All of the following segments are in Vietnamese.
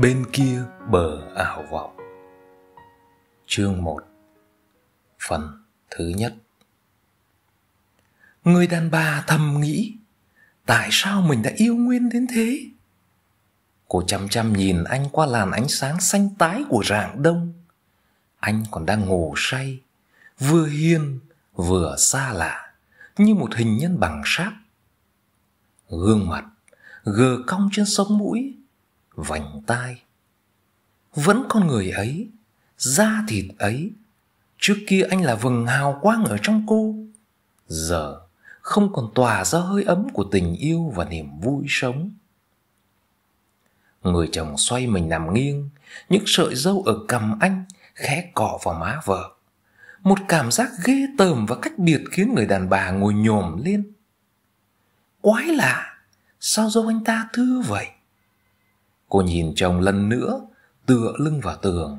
bên kia bờ ảo vọng chương một phần thứ nhất người đàn bà thầm nghĩ tại sao mình đã yêu nguyên đến thế cô chăm chăm nhìn anh qua làn ánh sáng xanh tái của rạng đông anh còn đang ngủ say vừa hiên vừa xa lạ như một hình nhân bằng sáp gương mặt gờ cong trên sống mũi vành tai vẫn con người ấy da thịt ấy trước kia anh là vầng hào quang ở trong cô giờ không còn tỏa ra hơi ấm của tình yêu và niềm vui sống người chồng xoay mình nằm nghiêng những sợi dâu ở cằm anh khẽ cọ vào má vợ một cảm giác ghê tởm và cách biệt khiến người đàn bà ngồi nhổm lên quái lạ sao dâu anh ta thưa vậy Cô nhìn chồng lần nữa, tựa lưng vào tường,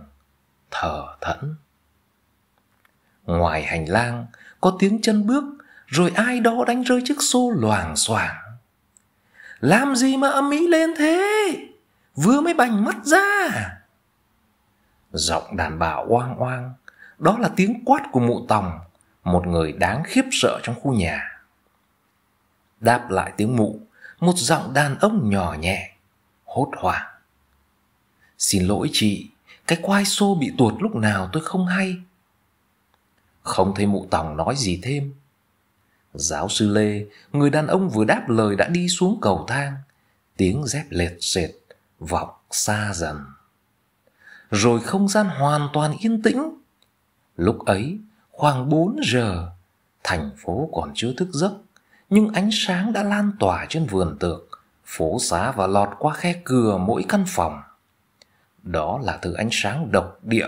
thở thẫn. Ngoài hành lang, có tiếng chân bước, rồi ai đó đánh rơi chiếc xô loảng xoảng. Làm gì mà âm ý lên thế? Vừa mới bành mắt ra. Giọng đàn bà oang oang, đó là tiếng quát của mụ tòng, một người đáng khiếp sợ trong khu nhà. Đáp lại tiếng mụ, một giọng đàn ông nhỏ nhẹ hốt hoảng xin lỗi chị cái quai xô bị tuột lúc nào tôi không hay không thấy mụ tòng nói gì thêm giáo sư lê người đàn ông vừa đáp lời đã đi xuống cầu thang tiếng dép lệt sệt vọng xa dần rồi không gian hoàn toàn yên tĩnh lúc ấy khoảng bốn giờ thành phố còn chưa thức giấc nhưng ánh sáng đã lan tỏa trên vườn tược phố xá và lọt qua khe cửa mỗi căn phòng. Đó là thứ ánh sáng độc địa,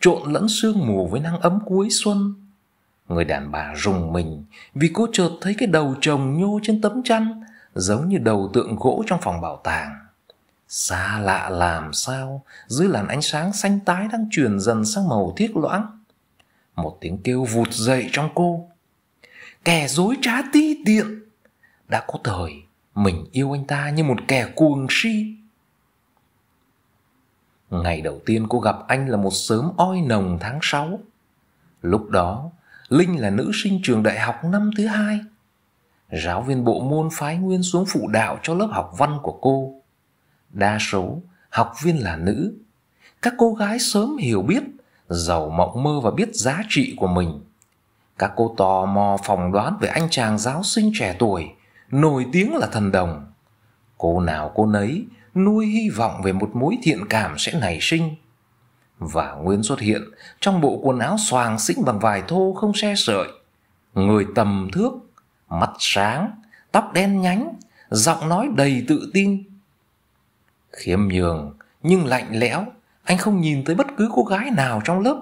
trộn lẫn sương mù với nắng ấm cuối xuân. Người đàn bà rùng mình vì cô chợt thấy cái đầu chồng nhô trên tấm chăn giống như đầu tượng gỗ trong phòng bảo tàng. Xa lạ làm sao dưới làn ánh sáng xanh tái đang chuyển dần sang màu thiết loãng. Một tiếng kêu vụt dậy trong cô. Kẻ dối trá ti tiện. Đã có thời mình yêu anh ta như một kẻ cuồng si Ngày đầu tiên cô gặp anh là một sớm oi nồng tháng 6 Lúc đó Linh là nữ sinh trường đại học năm thứ hai Giáo viên bộ môn phái Nguyên xuống phụ đạo cho lớp học văn của cô Đa số học viên là nữ Các cô gái sớm hiểu biết Giàu mộng mơ và biết giá trị của mình Các cô tò mò phỏng đoán về anh chàng giáo sinh trẻ tuổi nổi tiếng là thần đồng. Cô nào cô nấy nuôi hy vọng về một mối thiện cảm sẽ nảy sinh. Và Nguyên xuất hiện trong bộ quần áo xoàng xĩnh bằng vải thô không xe sợi, người tầm thước, mắt sáng, tóc đen nhánh, giọng nói đầy tự tin. Khiêm nhường nhưng lạnh lẽo, anh không nhìn thấy bất cứ cô gái nào trong lớp.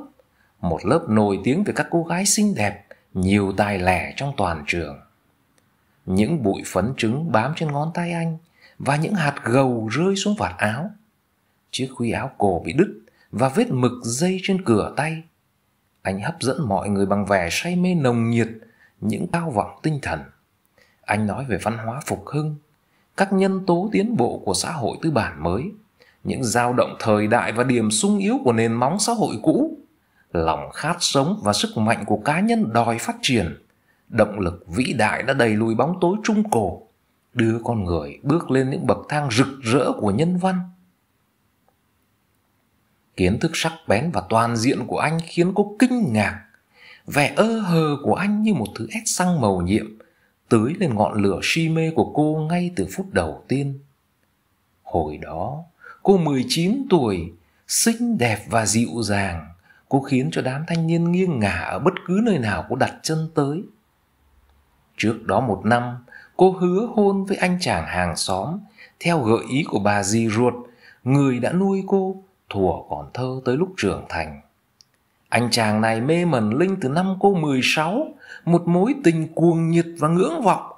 Một lớp nổi tiếng về các cô gái xinh đẹp, nhiều tài lẻ trong toàn trường những bụi phấn trứng bám trên ngón tay anh và những hạt gầu rơi xuống vạt áo. Chiếc khuy áo cổ bị đứt và vết mực dây trên cửa tay. Anh hấp dẫn mọi người bằng vẻ say mê nồng nhiệt, những cao vọng tinh thần. Anh nói về văn hóa phục hưng, các nhân tố tiến bộ của xã hội tư bản mới, những dao động thời đại và điểm sung yếu của nền móng xã hội cũ, lòng khát sống và sức mạnh của cá nhân đòi phát triển động lực vĩ đại đã đầy lùi bóng tối trung cổ, đưa con người bước lên những bậc thang rực rỡ của nhân văn. Kiến thức sắc bén và toàn diện của anh khiến cô kinh ngạc. Vẻ ơ hờ của anh như một thứ ép xăng màu nhiệm tưới lên ngọn lửa si mê của cô ngay từ phút đầu tiên. Hồi đó, cô mười chín tuổi, xinh đẹp và dịu dàng, cô khiến cho đám thanh niên nghiêng ngả ở bất cứ nơi nào cô đặt chân tới. Trước đó một năm, cô hứa hôn với anh chàng hàng xóm theo gợi ý của bà dì ruột, người đã nuôi cô thuở còn thơ tới lúc trưởng thành. Anh chàng này mê mẩn Linh từ năm cô 16, một mối tình cuồng nhiệt và ngưỡng vọng.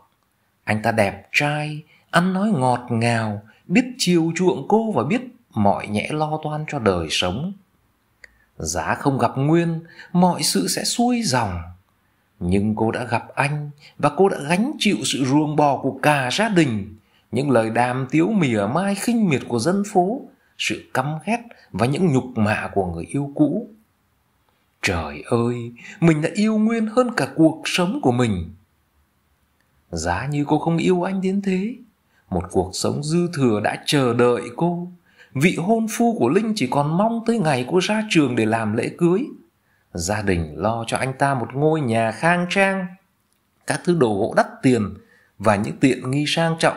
Anh ta đẹp trai, ăn nói ngọt ngào, biết chiều chuộng cô và biết mọi nhẽ lo toan cho đời sống. Giá không gặp nguyên, mọi sự sẽ xuôi dòng nhưng cô đã gặp anh và cô đã gánh chịu sự ruồng bò của cả gia đình những lời đàm tiếu mỉa mai khinh miệt của dân phố sự căm ghét và những nhục mạ của người yêu cũ trời ơi mình đã yêu nguyên hơn cả cuộc sống của mình giá như cô không yêu anh đến thế một cuộc sống dư thừa đã chờ đợi cô vị hôn phu của linh chỉ còn mong tới ngày cô ra trường để làm lễ cưới gia đình lo cho anh ta một ngôi nhà khang trang, các thứ đồ gỗ đắt tiền và những tiện nghi sang trọng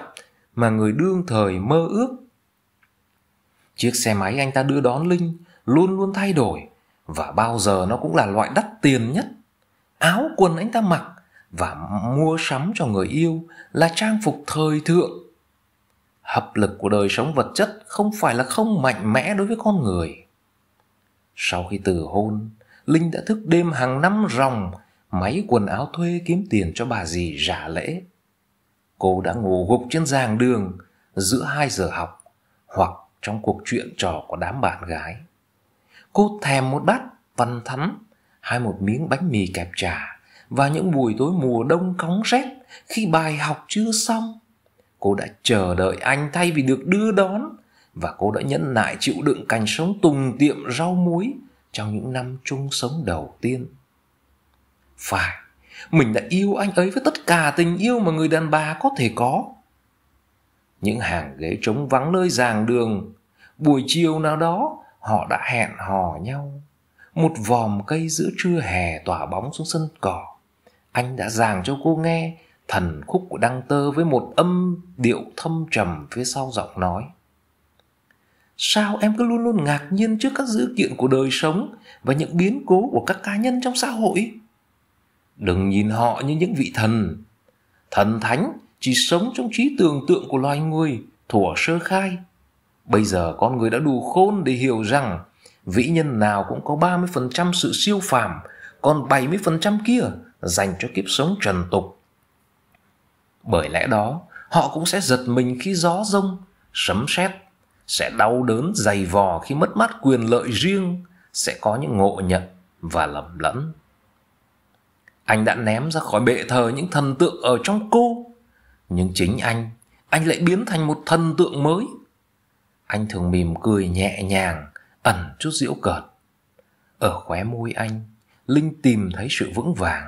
mà người đương thời mơ ước. Chiếc xe máy anh ta đưa đón Linh luôn luôn thay đổi và bao giờ nó cũng là loại đắt tiền nhất. Áo quần anh ta mặc và mua sắm cho người yêu là trang phục thời thượng. Hấp lực của đời sống vật chất không phải là không mạnh mẽ đối với con người. Sau khi từ hôn, Linh đã thức đêm hàng năm ròng, máy quần áo thuê kiếm tiền cho bà dì giả lễ. Cô đã ngủ gục trên giàng đường giữa hai giờ học hoặc trong cuộc chuyện trò của đám bạn gái. Cô thèm một bát văn thắn hai một miếng bánh mì kẹp trà và những buổi tối mùa đông cóng rét khi bài học chưa xong. Cô đã chờ đợi anh thay vì được đưa đón và cô đã nhẫn nại chịu đựng cảnh sống tùng tiệm rau muối trong những năm chung sống đầu tiên. Phải, mình đã yêu anh ấy với tất cả tình yêu mà người đàn bà có thể có. Những hàng ghế trống vắng nơi giàng đường, buổi chiều nào đó họ đã hẹn hò nhau. Một vòm cây giữa trưa hè tỏa bóng xuống sân cỏ. Anh đã giảng cho cô nghe thần khúc của Đăng Tơ với một âm điệu thâm trầm phía sau giọng nói sao em cứ luôn luôn ngạc nhiên trước các dữ kiện của đời sống và những biến cố của các cá nhân trong xã hội đừng nhìn họ như những vị thần thần thánh chỉ sống trong trí tưởng tượng của loài người thủa sơ khai bây giờ con người đã đủ khôn để hiểu rằng vĩ nhân nào cũng có 30% sự siêu phàm còn 70% kia dành cho kiếp sống trần tục bởi lẽ đó họ cũng sẽ giật mình khi gió rông sấm sét sẽ đau đớn dày vò khi mất mát quyền lợi riêng, sẽ có những ngộ nhận và lầm lẫn. Anh đã ném ra khỏi bệ thờ những thần tượng ở trong cô, nhưng chính anh, anh lại biến thành một thần tượng mới. Anh thường mỉm cười nhẹ nhàng, ẩn chút giễu cợt. Ở khóe môi anh, Linh tìm thấy sự vững vàng.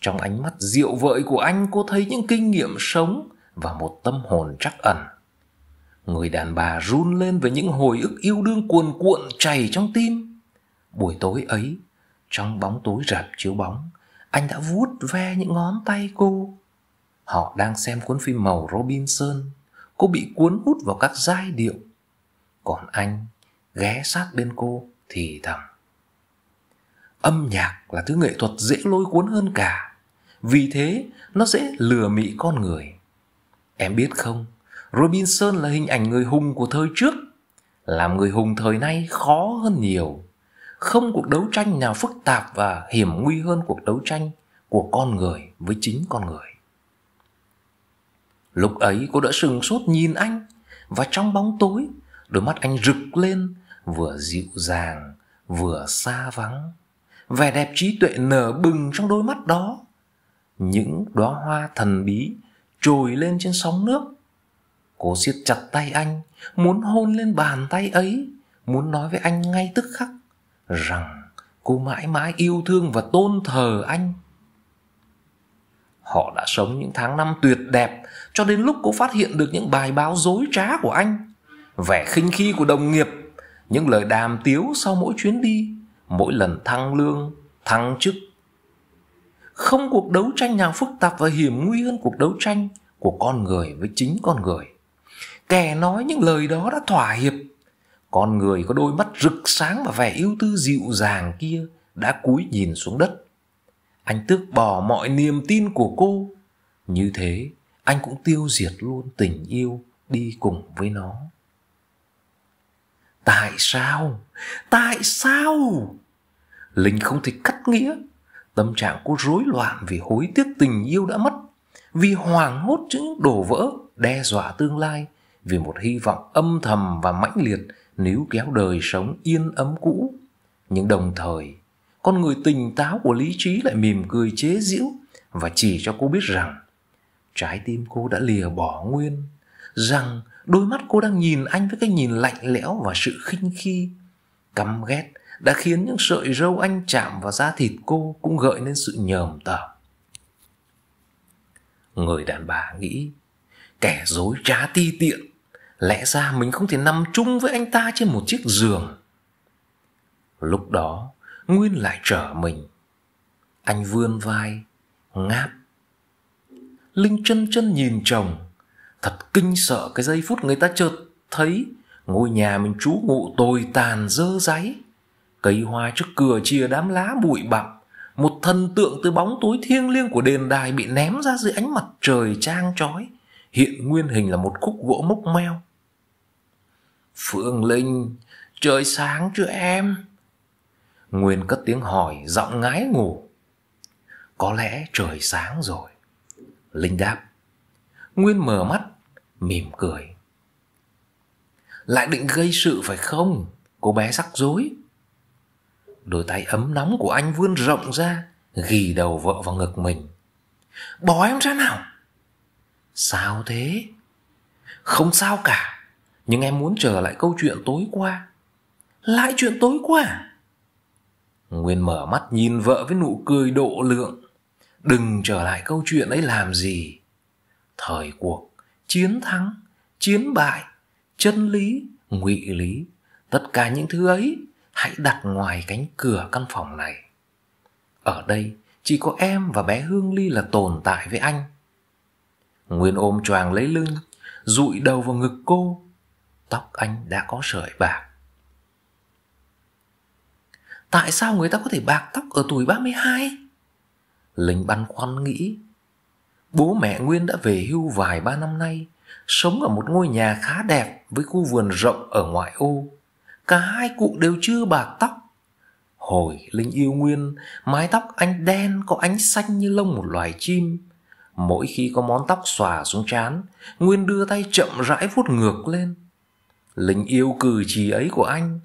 Trong ánh mắt diệu vợi của anh cô thấy những kinh nghiệm sống và một tâm hồn trắc ẩn. Người đàn bà run lên với những hồi ức yêu đương cuồn cuộn chảy trong tim. Buổi tối ấy, trong bóng tối rạp chiếu bóng, anh đã vuốt ve những ngón tay cô. Họ đang xem cuốn phim màu Robinson, cô bị cuốn hút vào các giai điệu. Còn anh ghé sát bên cô thì thầm. Âm nhạc là thứ nghệ thuật dễ lôi cuốn hơn cả, vì thế nó dễ lừa mị con người. Em biết không, Robinson là hình ảnh người hùng của thời trước, làm người hùng thời nay khó hơn nhiều. Không cuộc đấu tranh nào phức tạp và hiểm nguy hơn cuộc đấu tranh của con người với chính con người. Lúc ấy cô đã sừng sốt nhìn anh và trong bóng tối, đôi mắt anh rực lên vừa dịu dàng vừa xa vắng. Vẻ đẹp trí tuệ nở bừng trong đôi mắt đó. Những đóa hoa thần bí trồi lên trên sóng nước Cô siết chặt tay anh, muốn hôn lên bàn tay ấy, muốn nói với anh ngay tức khắc rằng cô mãi mãi yêu thương và tôn thờ anh. Họ đã sống những tháng năm tuyệt đẹp cho đến lúc cô phát hiện được những bài báo dối trá của anh, vẻ khinh khi của đồng nghiệp, những lời đàm tiếu sau mỗi chuyến đi, mỗi lần thăng lương, thăng chức. Không cuộc đấu tranh nào phức tạp và hiểm nguy hơn cuộc đấu tranh của con người với chính con người. Kẻ nói những lời đó đã thỏa hiệp. Con người có đôi mắt rực sáng và vẻ yêu tư dịu dàng kia đã cúi nhìn xuống đất. Anh tước bỏ mọi niềm tin của cô. Như thế, anh cũng tiêu diệt luôn tình yêu đi cùng với nó. Tại sao? Tại sao? Linh không thể cắt nghĩa. Tâm trạng cô rối loạn vì hối tiếc tình yêu đã mất, vì hoảng hốt trước những đổ vỡ, đe dọa tương lai vì một hy vọng âm thầm và mãnh liệt nếu kéo đời sống yên ấm cũ. Nhưng đồng thời, con người tỉnh táo của lý trí lại mỉm cười chế giễu và chỉ cho cô biết rằng trái tim cô đã lìa bỏ nguyên, rằng đôi mắt cô đang nhìn anh với cái nhìn lạnh lẽo và sự khinh khi, căm ghét đã khiến những sợi râu anh chạm vào da thịt cô cũng gợi nên sự nhờm tởm. Người đàn bà nghĩ kẻ dối trá ti tiện lẽ ra mình không thể nằm chung với anh ta trên một chiếc giường lúc đó nguyên lại trở mình anh vươn vai ngáp linh chân chân nhìn chồng thật kinh sợ cái giây phút người ta chợt thấy ngôi nhà mình trú ngụ tồi tàn dơ dáy cây hoa trước cửa chia đám lá bụi bặm một thần tượng từ bóng tối thiêng liêng của đền đài bị ném ra dưới ánh mặt trời trang trói hiện nguyên hình là một khúc gỗ mốc meo Phương Linh, trời sáng chưa em? Nguyên cất tiếng hỏi, giọng ngái ngủ. Có lẽ trời sáng rồi. Linh đáp. Nguyên mở mắt, mỉm cười. Lại định gây sự phải không? Cô bé sắc rối. Đôi tay ấm nóng của anh vươn rộng ra, ghi đầu vợ vào ngực mình. Bỏ em ra nào! Sao thế? Không sao cả nhưng em muốn trở lại câu chuyện tối qua Lại chuyện tối qua Nguyên mở mắt nhìn vợ với nụ cười độ lượng Đừng trở lại câu chuyện ấy làm gì Thời cuộc Chiến thắng Chiến bại Chân lý Ngụy lý Tất cả những thứ ấy Hãy đặt ngoài cánh cửa căn phòng này Ở đây Chỉ có em và bé Hương Ly là tồn tại với anh Nguyên ôm choàng lấy lưng Rụi đầu vào ngực cô tóc anh đã có sợi bạc. Tại sao người ta có thể bạc tóc ở tuổi 32? Linh băn khoăn nghĩ. Bố mẹ Nguyên đã về hưu vài ba năm nay, sống ở một ngôi nhà khá đẹp với khu vườn rộng ở ngoại ô. Cả hai cụ đều chưa bạc tóc. Hồi Linh yêu Nguyên, mái tóc anh đen có ánh xanh như lông một loài chim. Mỗi khi có món tóc xòa xuống trán, Nguyên đưa tay chậm rãi vuốt ngược lên lính yêu cử chỉ ấy của anh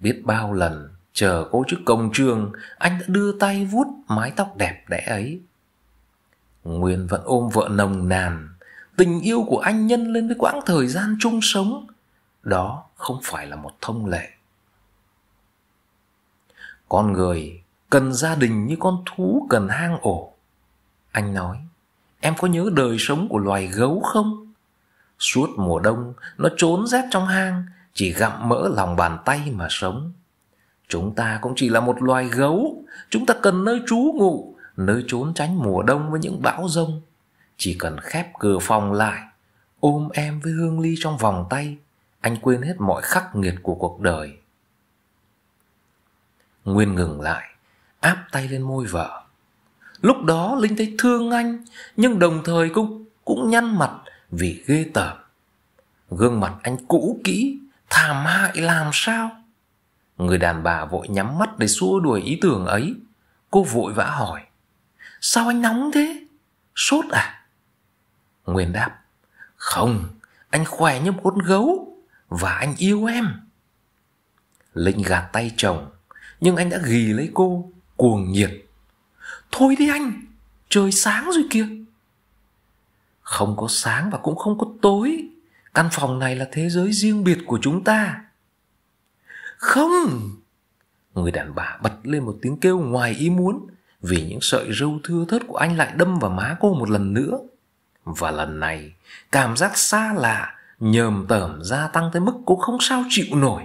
biết bao lần chờ cô trước công trường anh đã đưa tay vuốt mái tóc đẹp đẽ ấy nguyên vẫn ôm vợ nồng nàn tình yêu của anh nhân lên với quãng thời gian chung sống đó không phải là một thông lệ con người cần gia đình như con thú cần hang ổ anh nói em có nhớ đời sống của loài gấu không Suốt mùa đông, nó trốn rét trong hang, chỉ gặm mỡ lòng bàn tay mà sống. Chúng ta cũng chỉ là một loài gấu, chúng ta cần nơi trú ngụ, nơi trốn tránh mùa đông với những bão rông. Chỉ cần khép cửa phòng lại, ôm em với hương ly trong vòng tay, anh quên hết mọi khắc nghiệt của cuộc đời. Nguyên ngừng lại, áp tay lên môi vợ. Lúc đó Linh thấy thương anh, nhưng đồng thời cũng cũng nhăn mặt vì ghê tởm. Gương mặt anh cũ kỹ, thảm hại làm sao? Người đàn bà vội nhắm mắt để xua đuổi ý tưởng ấy. Cô vội vã hỏi, sao anh nóng thế? Sốt à? Nguyên đáp, không, anh khỏe như một con gấu và anh yêu em. Linh gạt tay chồng, nhưng anh đã ghì lấy cô, cuồng nhiệt. Thôi đi anh, trời sáng rồi kìa không có sáng và cũng không có tối căn phòng này là thế giới riêng biệt của chúng ta không người đàn bà bật lên một tiếng kêu ngoài ý muốn vì những sợi râu thưa thớt của anh lại đâm vào má cô một lần nữa và lần này cảm giác xa lạ nhờm tởm gia tăng tới mức cô không sao chịu nổi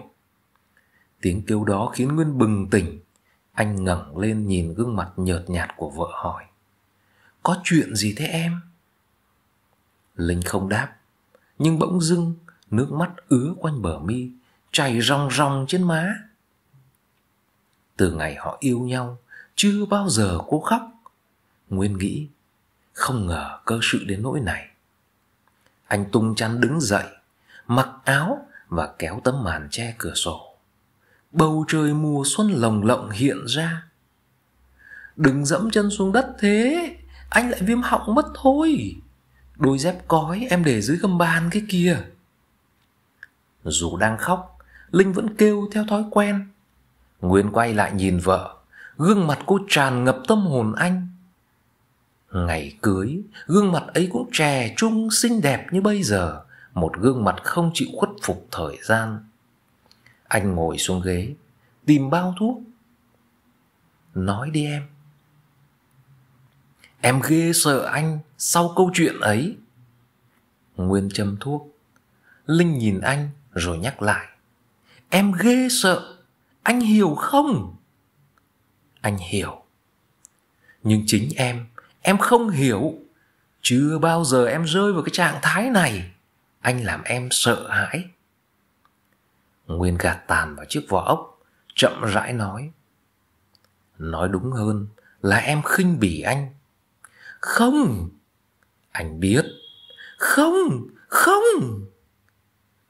tiếng kêu đó khiến nguyên bừng tỉnh anh ngẩng lên nhìn gương mặt nhợt nhạt của vợ hỏi có chuyện gì thế em Linh không đáp Nhưng bỗng dưng Nước mắt ứa quanh bờ mi Chảy ròng ròng trên má Từ ngày họ yêu nhau Chưa bao giờ cô khóc Nguyên nghĩ Không ngờ cơ sự đến nỗi này Anh tung chăn đứng dậy Mặc áo Và kéo tấm màn che cửa sổ Bầu trời mùa xuân lồng lộng hiện ra Đừng dẫm chân xuống đất thế Anh lại viêm họng mất thôi đôi dép cói em để dưới gầm bàn cái kia dù đang khóc linh vẫn kêu theo thói quen nguyên quay lại nhìn vợ gương mặt cô tràn ngập tâm hồn anh ngày cưới gương mặt ấy cũng trẻ trung xinh đẹp như bây giờ một gương mặt không chịu khuất phục thời gian anh ngồi xuống ghế tìm bao thuốc nói đi em Em ghê sợ anh sau câu chuyện ấy. Nguyên châm thuốc. Linh nhìn anh rồi nhắc lại. Em ghê sợ. Anh hiểu không? Anh hiểu. Nhưng chính em, em không hiểu. Chưa bao giờ em rơi vào cái trạng thái này. Anh làm em sợ hãi. Nguyên gạt tàn vào chiếc vỏ ốc, chậm rãi nói. Nói đúng hơn là em khinh bỉ anh không! Anh biết. Không! Không!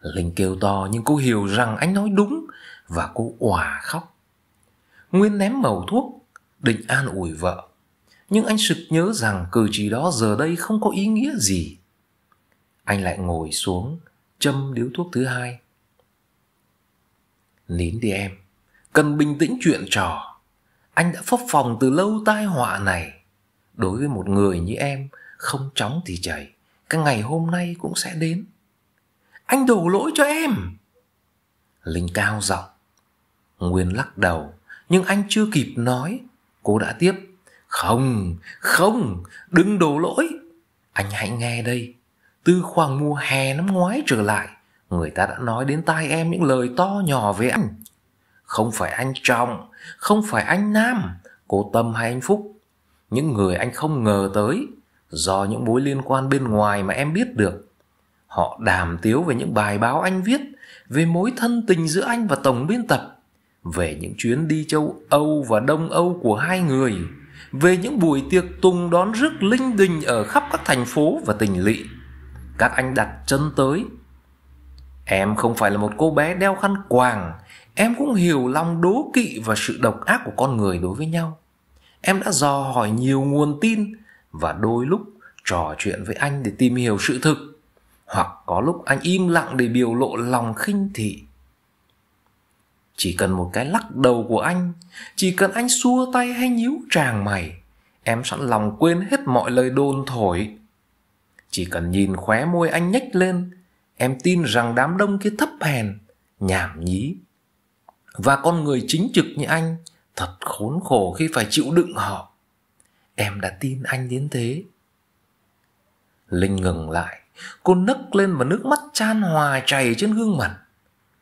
Linh kêu to nhưng cô hiểu rằng anh nói đúng và cô òa khóc. Nguyên ném màu thuốc, định an ủi vợ. Nhưng anh sực nhớ rằng cử chỉ đó giờ đây không có ý nghĩa gì. Anh lại ngồi xuống, châm điếu thuốc thứ hai. Nín đi em, cần bình tĩnh chuyện trò. Anh đã phấp phòng từ lâu tai họa này đối với một người như em không chóng thì chảy cái ngày hôm nay cũng sẽ đến anh đổ lỗi cho em linh cao giọng nguyên lắc đầu nhưng anh chưa kịp nói cô đã tiếp không không đừng đổ lỗi anh hãy nghe đây từ khoảng mùa hè năm ngoái trở lại người ta đã nói đến tai em những lời to nhỏ về anh không phải anh trọng không phải anh nam cô tâm hay anh phúc những người anh không ngờ tới do những mối liên quan bên ngoài mà em biết được. Họ đàm tiếu về những bài báo anh viết, về mối thân tình giữa anh và tổng biên tập, về những chuyến đi châu Âu và Đông Âu của hai người, về những buổi tiệc tùng đón rước linh đình ở khắp các thành phố và tỉnh lỵ. Các anh đặt chân tới. Em không phải là một cô bé đeo khăn quàng, em cũng hiểu lòng đố kỵ và sự độc ác của con người đối với nhau em đã dò hỏi nhiều nguồn tin và đôi lúc trò chuyện với anh để tìm hiểu sự thực hoặc có lúc anh im lặng để biểu lộ lòng khinh thị chỉ cần một cái lắc đầu của anh chỉ cần anh xua tay hay nhíu tràng mày em sẵn lòng quên hết mọi lời đồn thổi chỉ cần nhìn khóe môi anh nhếch lên em tin rằng đám đông kia thấp hèn nhảm nhí và con người chính trực như anh thật khốn khổ khi phải chịu đựng họ em đã tin anh đến thế linh ngừng lại cô nấc lên và nước mắt chan hòa chảy trên gương mặt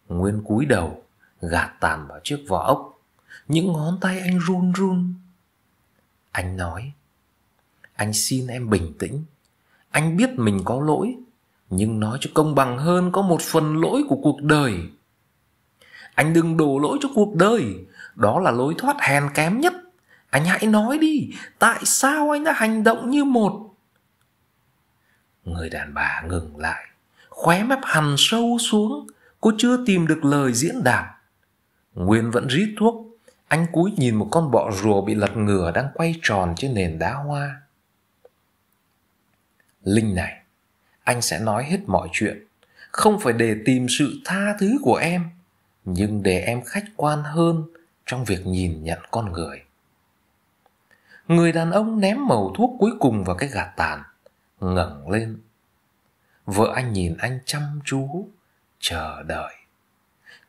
nguyên cúi đầu gạt tàn vào chiếc vỏ ốc những ngón tay anh run run anh nói anh xin em bình tĩnh anh biết mình có lỗi nhưng nói cho công bằng hơn có một phần lỗi của cuộc đời anh đừng đổ lỗi cho cuộc đời đó là lối thoát hèn kém nhất anh hãy nói đi tại sao anh đã hành động như một người đàn bà ngừng lại khóe mép hằn sâu xuống cô chưa tìm được lời diễn đạt nguyên vẫn rít thuốc anh cúi nhìn một con bọ rùa bị lật ngửa đang quay tròn trên nền đá hoa linh này anh sẽ nói hết mọi chuyện không phải để tìm sự tha thứ của em nhưng để em khách quan hơn trong việc nhìn nhận con người. Người đàn ông ném màu thuốc cuối cùng vào cái gạt tàn, ngẩng lên. Vợ anh nhìn anh chăm chú, chờ đợi.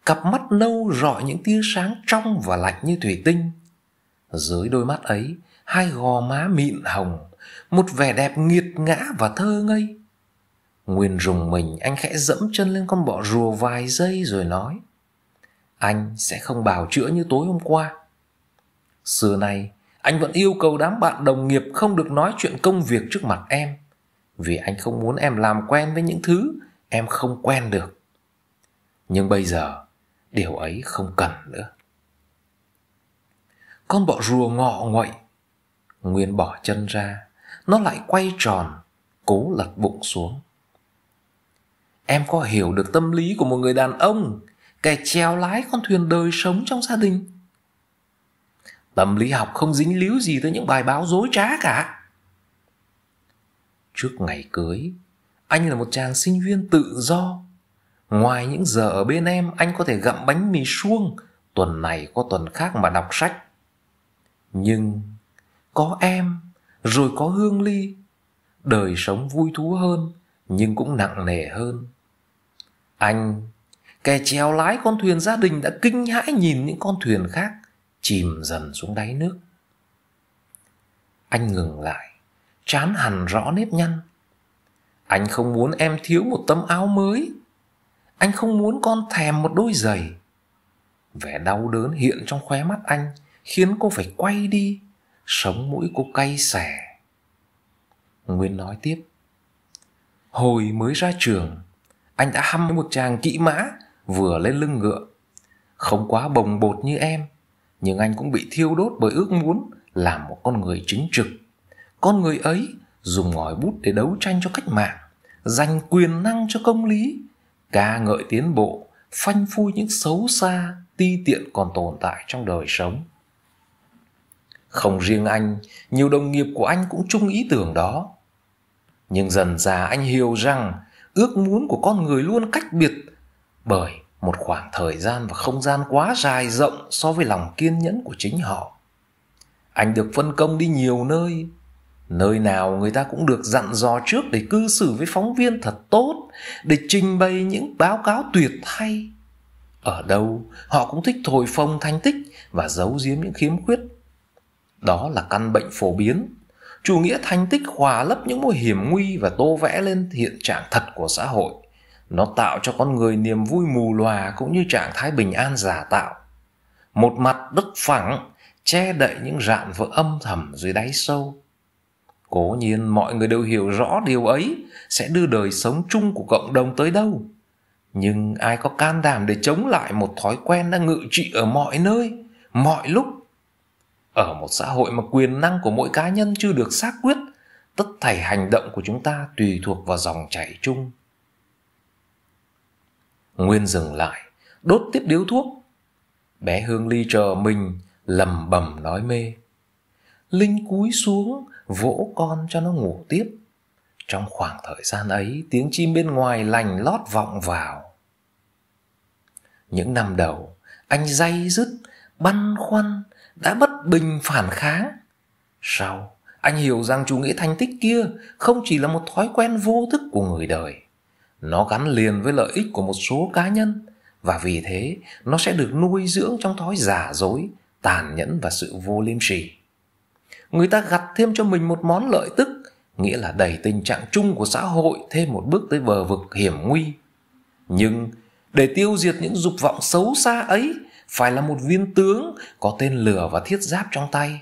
Cặp mắt nâu rọi những tia sáng trong và lạnh như thủy tinh. Dưới đôi mắt ấy, hai gò má mịn hồng, một vẻ đẹp nghiệt ngã và thơ ngây. Nguyên rùng mình, anh khẽ dẫm chân lên con bọ rùa vài giây rồi nói anh sẽ không bào chữa như tối hôm qua xưa nay anh vẫn yêu cầu đám bạn đồng nghiệp không được nói chuyện công việc trước mặt em vì anh không muốn em làm quen với những thứ em không quen được nhưng bây giờ điều ấy không cần nữa con bọ rùa ngọ nguậy nguyên bỏ chân ra nó lại quay tròn cố lật bụng xuống em có hiểu được tâm lý của một người đàn ông kẻ trèo lái con thuyền đời sống trong gia đình tâm lý học không dính líu gì tới những bài báo dối trá cả trước ngày cưới anh là một chàng sinh viên tự do ngoài những giờ ở bên em anh có thể gặm bánh mì suông tuần này có tuần khác mà đọc sách nhưng có em rồi có hương ly đời sống vui thú hơn nhưng cũng nặng nề hơn anh Kẻ chèo lái con thuyền gia đình đã kinh hãi nhìn những con thuyền khác chìm dần xuống đáy nước. Anh ngừng lại, chán hẳn rõ nếp nhăn. Anh không muốn em thiếu một tấm áo mới. Anh không muốn con thèm một đôi giày. Vẻ đau đớn hiện trong khóe mắt anh khiến cô phải quay đi, sống mũi cô cay xẻ. Nguyên nói tiếp. Hồi mới ra trường, anh đã hăm một chàng kỹ mã vừa lên lưng ngựa. Không quá bồng bột như em, nhưng anh cũng bị thiêu đốt bởi ước muốn làm một con người chính trực. Con người ấy dùng ngòi bút để đấu tranh cho cách mạng, dành quyền năng cho công lý, ca ngợi tiến bộ, phanh phui những xấu xa, ti tiện còn tồn tại trong đời sống. Không riêng anh, nhiều đồng nghiệp của anh cũng chung ý tưởng đó. Nhưng dần già anh hiểu rằng ước muốn của con người luôn cách biệt bởi một khoảng thời gian và không gian quá dài rộng so với lòng kiên nhẫn của chính họ. Anh được phân công đi nhiều nơi, nơi nào người ta cũng được dặn dò trước để cư xử với phóng viên thật tốt, để trình bày những báo cáo tuyệt hay. Ở đâu họ cũng thích thổi phồng thành tích và giấu giếm những khiếm khuyết. Đó là căn bệnh phổ biến. Chủ nghĩa thành tích hòa lấp những mối hiểm nguy và tô vẽ lên hiện trạng thật của xã hội nó tạo cho con người niềm vui mù lòa cũng như trạng thái bình an giả tạo một mặt đức phẳng che đậy những rạn vỡ âm thầm dưới đáy sâu cố nhiên mọi người đều hiểu rõ điều ấy sẽ đưa đời sống chung của cộng đồng tới đâu nhưng ai có can đảm để chống lại một thói quen đang ngự trị ở mọi nơi mọi lúc ở một xã hội mà quyền năng của mỗi cá nhân chưa được xác quyết tất thảy hành động của chúng ta tùy thuộc vào dòng chảy chung Nguyên dừng lại, đốt tiếp điếu thuốc. Bé Hương Ly chờ mình, lầm bầm nói mê. Linh cúi xuống, vỗ con cho nó ngủ tiếp. Trong khoảng thời gian ấy, tiếng chim bên ngoài lành lót vọng vào. Những năm đầu, anh day dứt, băn khoăn, đã bất bình phản kháng. Sau, anh hiểu rằng chủ nghĩa thành tích kia không chỉ là một thói quen vô thức của người đời nó gắn liền với lợi ích của một số cá nhân và vì thế nó sẽ được nuôi dưỡng trong thói giả dối tàn nhẫn và sự vô liêm sỉ người ta gặt thêm cho mình một món lợi tức nghĩa là đẩy tình trạng chung của xã hội thêm một bước tới bờ vực hiểm nguy nhưng để tiêu diệt những dục vọng xấu xa ấy phải là một viên tướng có tên lửa và thiết giáp trong tay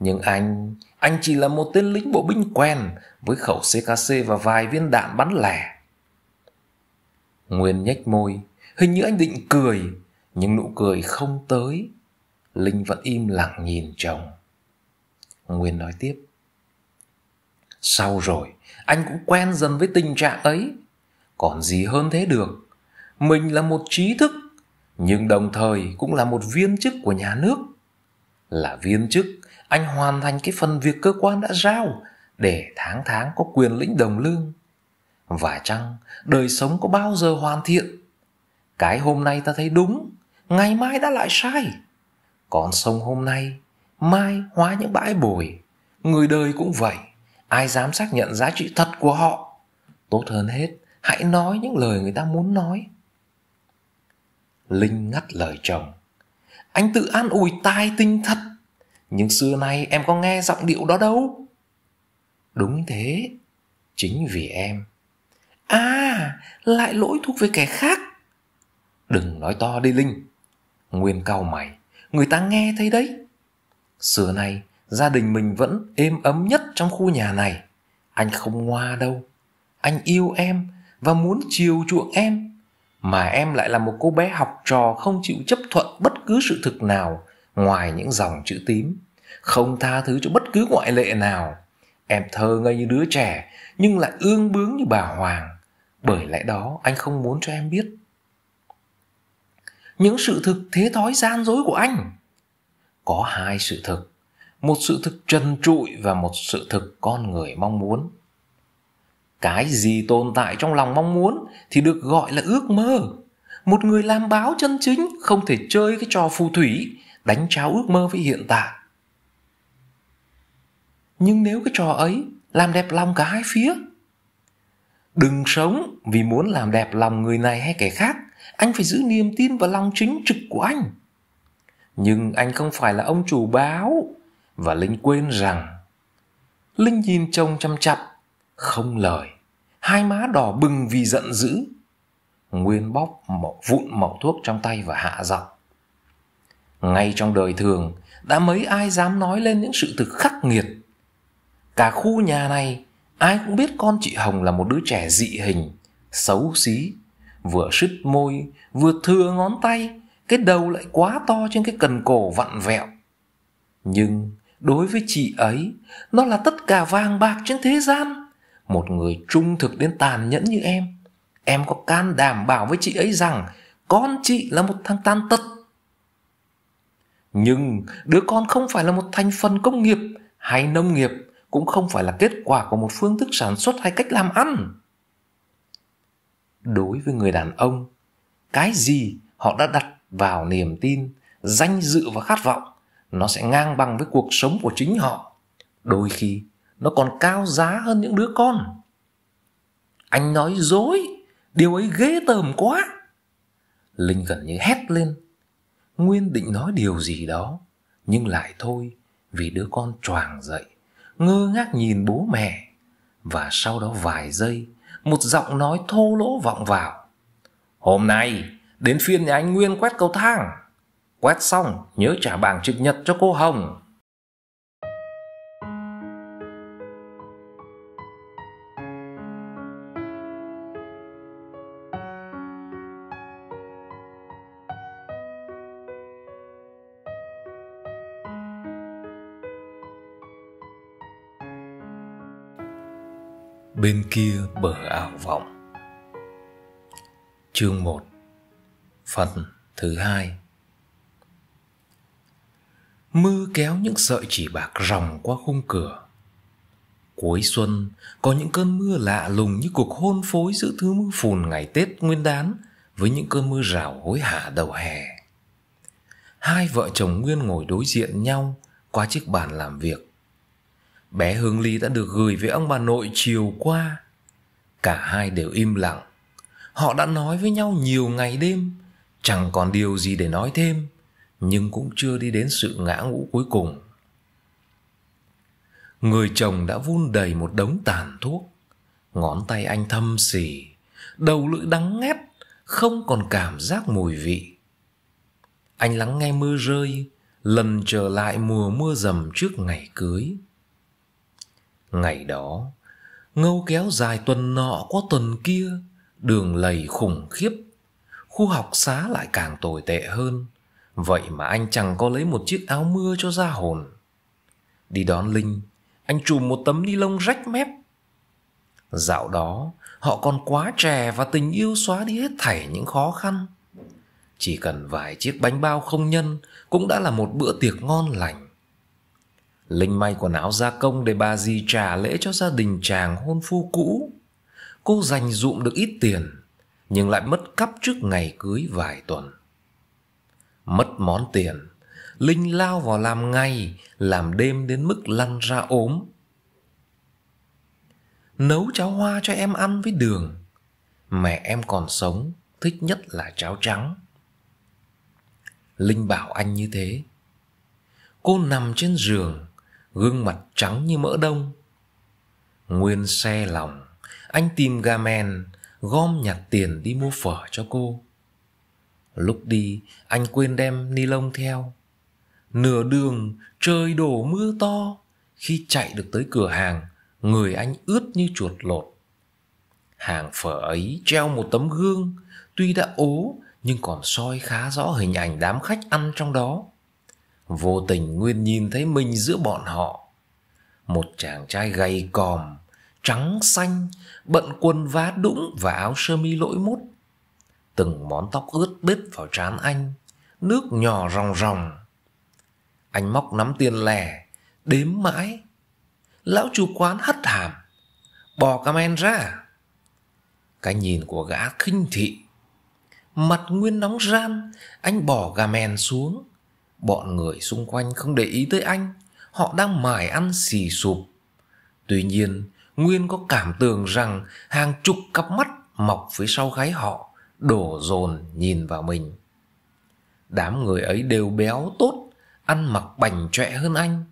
nhưng anh anh chỉ là một tên lính bộ binh quen với khẩu ckc và vài viên đạn bắn lẻ Nguyên nhếch môi, hình như anh định cười, nhưng nụ cười không tới. Linh vẫn im lặng nhìn chồng. Nguyên nói tiếp. Sau rồi, anh cũng quen dần với tình trạng ấy. Còn gì hơn thế được. Mình là một trí thức, nhưng đồng thời cũng là một viên chức của nhà nước. Là viên chức, anh hoàn thành cái phần việc cơ quan đã giao để tháng tháng có quyền lĩnh đồng lương và chăng đời sống có bao giờ hoàn thiện cái hôm nay ta thấy đúng ngày mai đã lại sai còn sông hôm nay mai hóa những bãi bồi người đời cũng vậy ai dám xác nhận giá trị thật của họ tốt hơn hết hãy nói những lời người ta muốn nói linh ngắt lời chồng anh tự an ủi tai tinh thật nhưng xưa nay em có nghe giọng điệu đó đâu đúng thế chính vì em À lại lỗi thuộc về kẻ khác Đừng nói to đi Linh Nguyên cao mày Người ta nghe thấy đấy Xưa nay gia đình mình vẫn êm ấm nhất trong khu nhà này Anh không ngoa đâu Anh yêu em Và muốn chiều chuộng em Mà em lại là một cô bé học trò Không chịu chấp thuận bất cứ sự thực nào Ngoài những dòng chữ tím Không tha thứ cho bất cứ ngoại lệ nào Em thơ ngây như đứa trẻ Nhưng lại ương bướng như bà Hoàng bởi lẽ đó anh không muốn cho em biết Những sự thực thế thói gian dối của anh Có hai sự thực Một sự thực trần trụi và một sự thực con người mong muốn Cái gì tồn tại trong lòng mong muốn Thì được gọi là ước mơ Một người làm báo chân chính Không thể chơi cái trò phù thủy Đánh cháo ước mơ với hiện tại Nhưng nếu cái trò ấy Làm đẹp lòng cả hai phía Đừng sống vì muốn làm đẹp lòng người này hay kẻ khác. Anh phải giữ niềm tin vào lòng chính trực của anh. Nhưng anh không phải là ông chủ báo. Và Linh quên rằng... Linh nhìn trông chăm chặt, không lời. Hai má đỏ bừng vì giận dữ. Nguyên bóp mẫu, vụn mẩu thuốc trong tay và hạ giọng. Ngay trong đời thường, đã mấy ai dám nói lên những sự thực khắc nghiệt. Cả khu nhà này ai cũng biết con chị hồng là một đứa trẻ dị hình xấu xí vừa sứt môi vừa thừa ngón tay cái đầu lại quá to trên cái cần cổ vặn vẹo nhưng đối với chị ấy nó là tất cả vàng bạc trên thế gian một người trung thực đến tàn nhẫn như em em có can đảm bảo với chị ấy rằng con chị là một thằng tàn tật nhưng đứa con không phải là một thành phần công nghiệp hay nông nghiệp cũng không phải là kết quả của một phương thức sản xuất hay cách làm ăn. Đối với người đàn ông, cái gì họ đã đặt vào niềm tin, danh dự và khát vọng, nó sẽ ngang bằng với cuộc sống của chính họ. Đôi khi, nó còn cao giá hơn những đứa con. Anh nói dối, điều ấy ghê tởm quá. Linh gần như hét lên. Nguyên định nói điều gì đó, nhưng lại thôi vì đứa con choàng dậy ngơ ngác nhìn bố mẹ. Và sau đó vài giây, một giọng nói thô lỗ vọng vào. Hôm nay, đến phiên nhà anh Nguyên quét cầu thang. Quét xong, nhớ trả bảng trực nhật cho cô Hồng. bên kia bờ ảo vọng chương 1 phần thứ hai mưa kéo những sợi chỉ bạc ròng qua khung cửa cuối xuân có những cơn mưa lạ lùng như cuộc hôn phối giữa thứ mưa phùn ngày tết nguyên đán với những cơn mưa rào hối hả đầu hè hai vợ chồng nguyên ngồi đối diện nhau qua chiếc bàn làm việc Bé Hương Ly đã được gửi với ông bà nội chiều qua. Cả hai đều im lặng. Họ đã nói với nhau nhiều ngày đêm, chẳng còn điều gì để nói thêm, nhưng cũng chưa đi đến sự ngã ngũ cuối cùng. Người chồng đã vun đầy một đống tàn thuốc, ngón tay anh thâm xỉ, đầu lưỡi đắng ngắt, không còn cảm giác mùi vị. Anh lắng nghe mưa rơi, lần trở lại mùa mưa dầm trước ngày cưới. Ngày đó, ngâu kéo dài tuần nọ qua tuần kia, đường lầy khủng khiếp. Khu học xá lại càng tồi tệ hơn. Vậy mà anh chẳng có lấy một chiếc áo mưa cho ra hồn. Đi đón Linh, anh chùm một tấm ni lông rách mép. Dạo đó, họ còn quá trẻ và tình yêu xóa đi hết thảy những khó khăn. Chỉ cần vài chiếc bánh bao không nhân cũng đã là một bữa tiệc ngon lành. Linh may quần áo gia công để bà dì trả lễ cho gia đình chàng hôn phu cũ. Cô dành dụm được ít tiền, nhưng lại mất cắp trước ngày cưới vài tuần. Mất món tiền, Linh lao vào làm ngay, làm đêm đến mức lăn ra ốm. Nấu cháo hoa cho em ăn với đường. Mẹ em còn sống, thích nhất là cháo trắng. Linh bảo anh như thế. Cô nằm trên giường, gương mặt trắng như mỡ đông. Nguyên xe lòng, anh tìm Gamen, gom nhặt tiền đi mua phở cho cô. Lúc đi, anh quên đem ni lông theo. Nửa đường, trời đổ mưa to. Khi chạy được tới cửa hàng, người anh ướt như chuột lột. Hàng phở ấy treo một tấm gương, tuy đã ố nhưng còn soi khá rõ hình ảnh đám khách ăn trong đó. Vô tình Nguyên nhìn thấy mình giữa bọn họ. Một chàng trai gầy còm, trắng xanh, bận quần vá đũng và áo sơ mi lỗi mút. Từng món tóc ướt bếp vào trán anh, nước nhỏ ròng ròng. Anh móc nắm tiền lẻ, đếm mãi. Lão chủ quán hất hàm, bỏ comment ra. Cái nhìn của gã khinh thị Mặt Nguyên nóng ran Anh bỏ gà mèn xuống Bọn người xung quanh không để ý tới anh Họ đang mải ăn xì sụp Tuy nhiên Nguyên có cảm tưởng rằng Hàng chục cặp mắt mọc phía sau gáy họ Đổ dồn nhìn vào mình Đám người ấy đều béo tốt Ăn mặc bành trọe hơn anh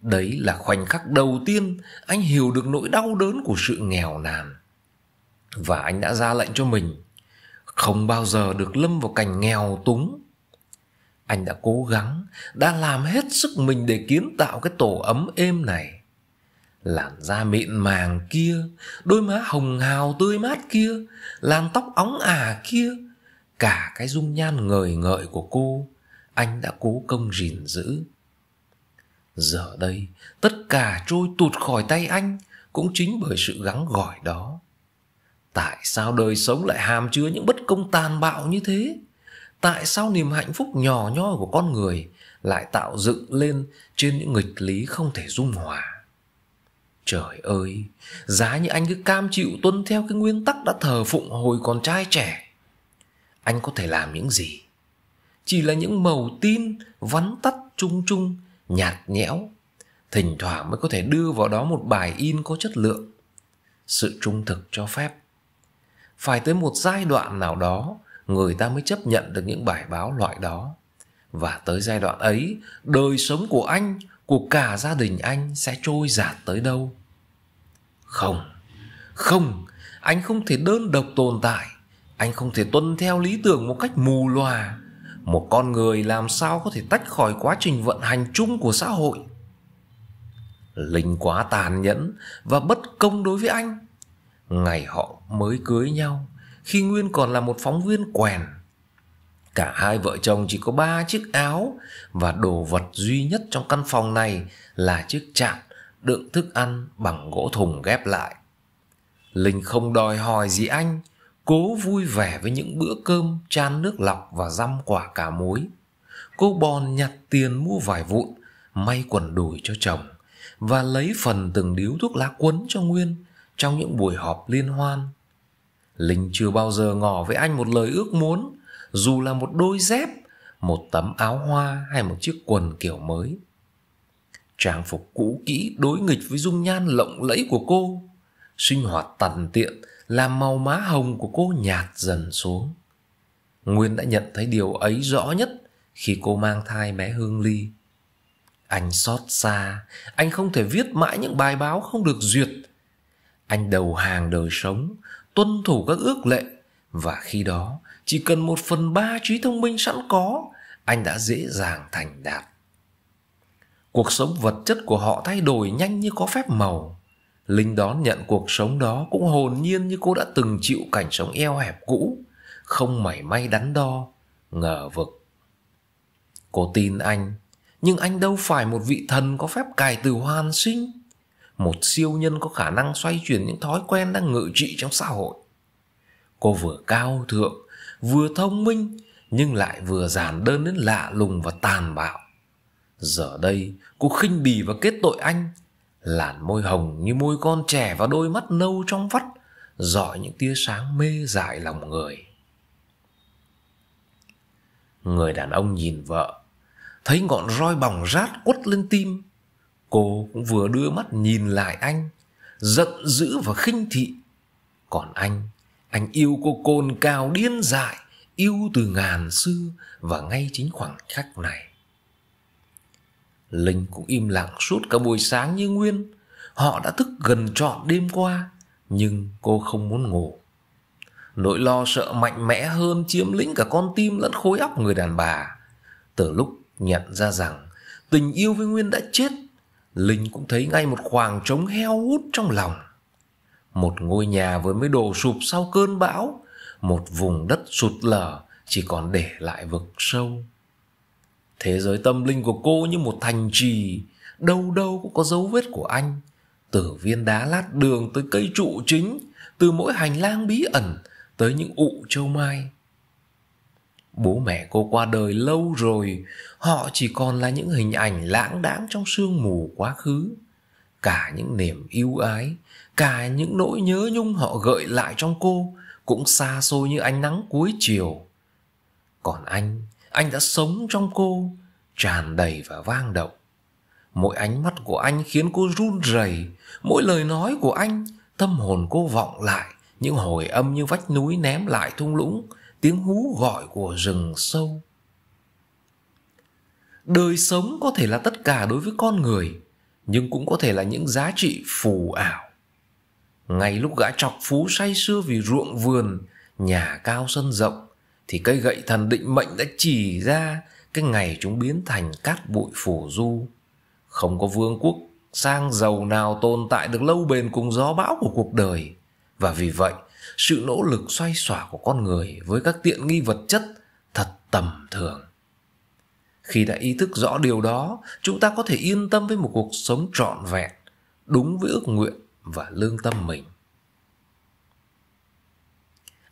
Đấy là khoảnh khắc đầu tiên Anh hiểu được nỗi đau đớn của sự nghèo nàn Và anh đã ra lệnh cho mình Không bao giờ được lâm vào cảnh nghèo túng anh đã cố gắng đã làm hết sức mình để kiến tạo cái tổ ấm êm này làn da mịn màng kia đôi má hồng hào tươi mát kia làn tóc óng ả kia cả cái dung nhan ngời ngợi của cô anh đã cố công gìn giữ giờ đây tất cả trôi tụt khỏi tay anh cũng chính bởi sự gắng gỏi đó tại sao đời sống lại hàm chứa những bất công tàn bạo như thế tại sao niềm hạnh phúc nhỏ nhoi của con người lại tạo dựng lên trên những nghịch lý không thể dung hòa trời ơi giá như anh cứ cam chịu tuân theo cái nguyên tắc đã thờ phụng hồi còn trai trẻ anh có thể làm những gì chỉ là những màu tin vắn tắt chung chung nhạt nhẽo thỉnh thoảng mới có thể đưa vào đó một bài in có chất lượng sự trung thực cho phép phải tới một giai đoạn nào đó người ta mới chấp nhận được những bài báo loại đó. Và tới giai đoạn ấy, đời sống của anh, của cả gia đình anh sẽ trôi giạt tới đâu? Không, không, anh không thể đơn độc tồn tại. Anh không thể tuân theo lý tưởng một cách mù lòa. Một con người làm sao có thể tách khỏi quá trình vận hành chung của xã hội? Linh quá tàn nhẫn và bất công đối với anh. Ngày họ mới cưới nhau, khi Nguyên còn là một phóng viên quèn. Cả hai vợ chồng chỉ có ba chiếc áo và đồ vật duy nhất trong căn phòng này là chiếc chạn đựng thức ăn bằng gỗ thùng ghép lại. Linh không đòi hỏi gì anh, cố vui vẻ với những bữa cơm chan nước lọc và răm quả cà muối. Cô bòn nhặt tiền mua vải vụn, may quần đùi cho chồng và lấy phần từng điếu thuốc lá quấn cho Nguyên trong những buổi họp liên hoan Linh chưa bao giờ ngỏ với anh một lời ước muốn, dù là một đôi dép, một tấm áo hoa hay một chiếc quần kiểu mới. Trang phục cũ kỹ đối nghịch với dung nhan lộng lẫy của cô, sinh hoạt tằn tiện làm màu má hồng của cô nhạt dần xuống. Nguyên đã nhận thấy điều ấy rõ nhất khi cô mang thai bé Hương Ly. Anh xót xa, anh không thể viết mãi những bài báo không được duyệt. Anh đầu hàng đời sống, tuân thủ các ước lệ và khi đó chỉ cần một phần ba trí thông minh sẵn có anh đã dễ dàng thành đạt cuộc sống vật chất của họ thay đổi nhanh như có phép màu linh đón nhận cuộc sống đó cũng hồn nhiên như cô đã từng chịu cảnh sống eo hẹp cũ không mảy may đắn đo ngờ vực cô tin anh nhưng anh đâu phải một vị thần có phép cài từ hoàn sinh một siêu nhân có khả năng xoay chuyển những thói quen đang ngự trị trong xã hội. Cô vừa cao thượng, vừa thông minh, nhưng lại vừa giản đơn đến lạ lùng và tàn bạo. Giờ đây, cô khinh bỉ và kết tội anh. Làn môi hồng như môi con trẻ và đôi mắt nâu trong vắt, dọi những tia sáng mê dại lòng người. Người đàn ông nhìn vợ, thấy ngọn roi bỏng rát quất lên tim, Cô cũng vừa đưa mắt nhìn lại anh, giận dữ và khinh thị. Còn anh, anh yêu cô cồn cao điên dại, yêu từ ngàn xưa và ngay chính khoảng khắc này. Linh cũng im lặng suốt cả buổi sáng như nguyên. Họ đã thức gần trọn đêm qua, nhưng cô không muốn ngủ. Nỗi lo sợ mạnh mẽ hơn chiếm lĩnh cả con tim lẫn khối óc người đàn bà. Từ lúc nhận ra rằng tình yêu với Nguyên đã chết Linh cũng thấy ngay một khoảng trống heo hút trong lòng. Một ngôi nhà vừa mới đổ sụp sau cơn bão, một vùng đất sụt lở chỉ còn để lại vực sâu. Thế giới tâm linh của cô như một thành trì, đâu đâu cũng có dấu vết của anh. Từ viên đá lát đường tới cây trụ chính, từ mỗi hành lang bí ẩn tới những ụ châu mai. Bố mẹ cô qua đời lâu rồi, họ chỉ còn là những hình ảnh lãng đãng trong sương mù quá khứ. Cả những niềm yêu ái, cả những nỗi nhớ nhung họ gợi lại trong cô cũng xa xôi như ánh nắng cuối chiều. Còn anh, anh đã sống trong cô, tràn đầy và vang động. Mỗi ánh mắt của anh khiến cô run rẩy, mỗi lời nói của anh, tâm hồn cô vọng lại những hồi âm như vách núi ném lại thung lũng tiếng hú gọi của rừng sâu đời sống có thể là tất cả đối với con người nhưng cũng có thể là những giá trị phù ảo ngay lúc gã chọc phú say sưa vì ruộng vườn nhà cao sân rộng thì cây gậy thần định mệnh đã chỉ ra cái ngày chúng biến thành cát bụi phủ du không có vương quốc sang giàu nào tồn tại được lâu bền cùng gió bão của cuộc đời và vì vậy sự nỗ lực xoay xỏa của con người với các tiện nghi vật chất thật tầm thường khi đã ý thức rõ điều đó chúng ta có thể yên tâm với một cuộc sống trọn vẹn đúng với ước nguyện và lương tâm mình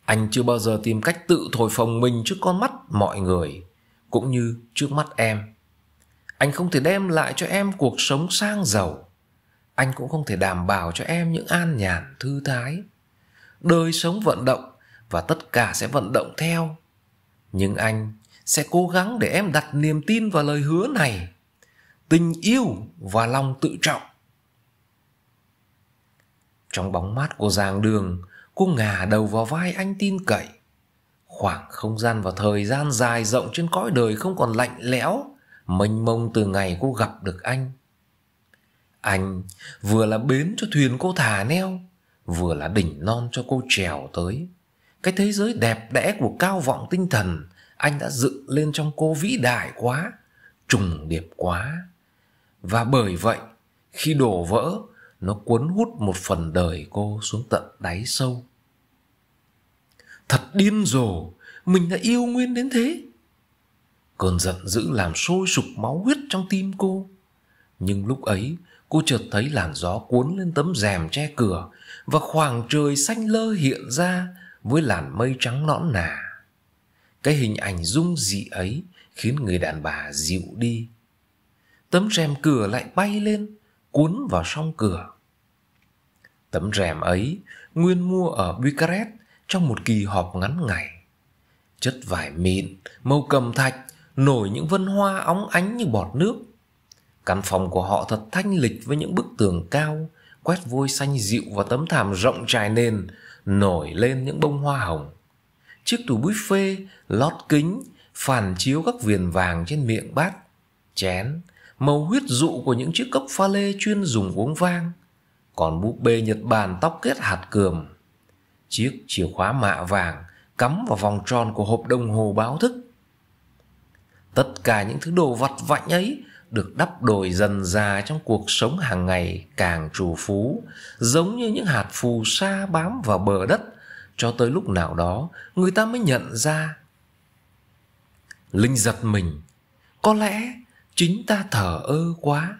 anh chưa bao giờ tìm cách tự thổi phồng mình trước con mắt mọi người cũng như trước mắt em anh không thể đem lại cho em cuộc sống sang giàu anh cũng không thể đảm bảo cho em những an nhàn thư thái đời sống vận động và tất cả sẽ vận động theo. Nhưng anh sẽ cố gắng để em đặt niềm tin vào lời hứa này. Tình yêu và lòng tự trọng. Trong bóng mát của giàng đường, cô ngả đầu vào vai anh tin cậy. Khoảng không gian và thời gian dài rộng trên cõi đời không còn lạnh lẽo, mênh mông từ ngày cô gặp được anh. Anh vừa là bến cho thuyền cô thả neo, vừa là đỉnh non cho cô trèo tới. Cái thế giới đẹp đẽ của cao vọng tinh thần anh đã dựng lên trong cô vĩ đại quá, trùng điệp quá. Và bởi vậy, khi đổ vỡ, nó cuốn hút một phần đời cô xuống tận đáy sâu. Thật điên rồ, mình đã yêu Nguyên đến thế. Cơn giận dữ làm sôi sục máu huyết trong tim cô. Nhưng lúc ấy, cô chợt thấy làn gió cuốn lên tấm rèm che cửa và khoảng trời xanh lơ hiện ra với làn mây trắng nõn nà. Cái hình ảnh dung dị ấy khiến người đàn bà dịu đi. Tấm rèm cửa lại bay lên, cuốn vào song cửa. Tấm rèm ấy Nguyên mua ở Bucharest trong một kỳ họp ngắn ngày. Chất vải mịn, màu cầm thạch, nổi những vân hoa óng ánh như bọt nước. Căn phòng của họ thật thanh lịch với những bức tường cao, quét vôi xanh dịu vào tấm thảm rộng trải nền nổi lên những bông hoa hồng chiếc tủ buffet lót kính phản chiếu các viền vàng trên miệng bát chén màu huyết dụ của những chiếc cốc pha lê chuyên dùng uống vang còn búp bê nhật bản tóc kết hạt cườm chiếc chìa khóa mạ vàng cắm vào vòng tròn của hộp đồng hồ báo thức tất cả những thứ đồ vặt vãnh ấy được đắp đồi dần già trong cuộc sống hàng ngày càng trù phú, giống như những hạt phù sa bám vào bờ đất, cho tới lúc nào đó người ta mới nhận ra. Linh giật mình, có lẽ chính ta thở ơ quá.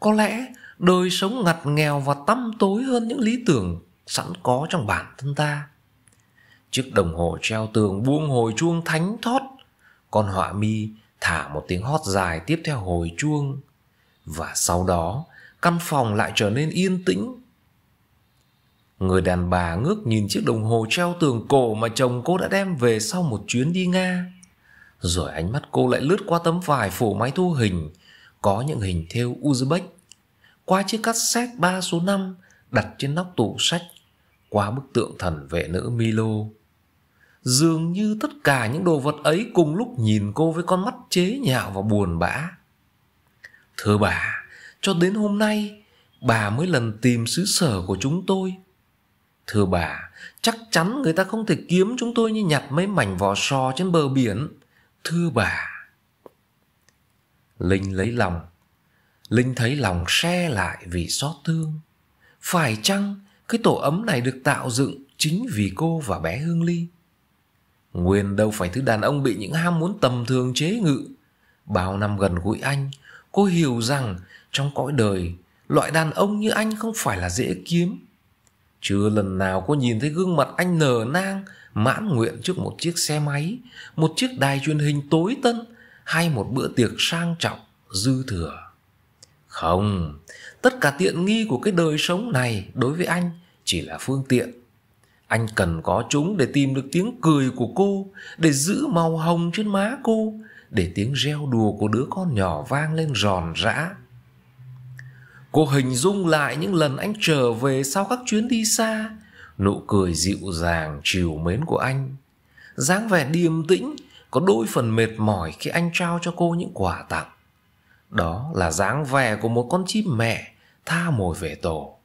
Có lẽ đời sống ngặt nghèo và tăm tối hơn những lý tưởng sẵn có trong bản thân ta. Chiếc đồng hồ treo tường buông hồi chuông thánh thót, con họa mi thả một tiếng hót dài tiếp theo hồi chuông và sau đó căn phòng lại trở nên yên tĩnh người đàn bà ngước nhìn chiếc đồng hồ treo tường cổ mà chồng cô đã đem về sau một chuyến đi nga rồi ánh mắt cô lại lướt qua tấm vải phủ máy thu hình có những hình thêu uzbek qua chiếc cassette ba số năm đặt trên nóc tủ sách qua bức tượng thần vệ nữ milo dường như tất cả những đồ vật ấy cùng lúc nhìn cô với con mắt chế nhạo và buồn bã thưa bà cho đến hôm nay bà mới lần tìm xứ sở của chúng tôi thưa bà chắc chắn người ta không thể kiếm chúng tôi như nhặt mấy mảnh vỏ sò trên bờ biển thưa bà linh lấy lòng linh thấy lòng xe lại vì xót thương phải chăng cái tổ ấm này được tạo dựng chính vì cô và bé hương ly Nguyên đâu phải thứ đàn ông bị những ham muốn tầm thường chế ngự. Bao năm gần gũi anh, cô hiểu rằng trong cõi đời, loại đàn ông như anh không phải là dễ kiếm. Chưa lần nào cô nhìn thấy gương mặt anh nở nang, mãn nguyện trước một chiếc xe máy, một chiếc đài truyền hình tối tân hay một bữa tiệc sang trọng, dư thừa. Không, tất cả tiện nghi của cái đời sống này đối với anh chỉ là phương tiện anh cần có chúng để tìm được tiếng cười của cô, để giữ màu hồng trên má cô, để tiếng reo đùa của đứa con nhỏ vang lên ròn rã. Cô hình dung lại những lần anh trở về sau các chuyến đi xa, nụ cười dịu dàng chiều mến của anh, dáng vẻ điềm tĩnh có đôi phần mệt mỏi khi anh trao cho cô những quà tặng. Đó là dáng vẻ của một con chim mẹ tha mồi về tổ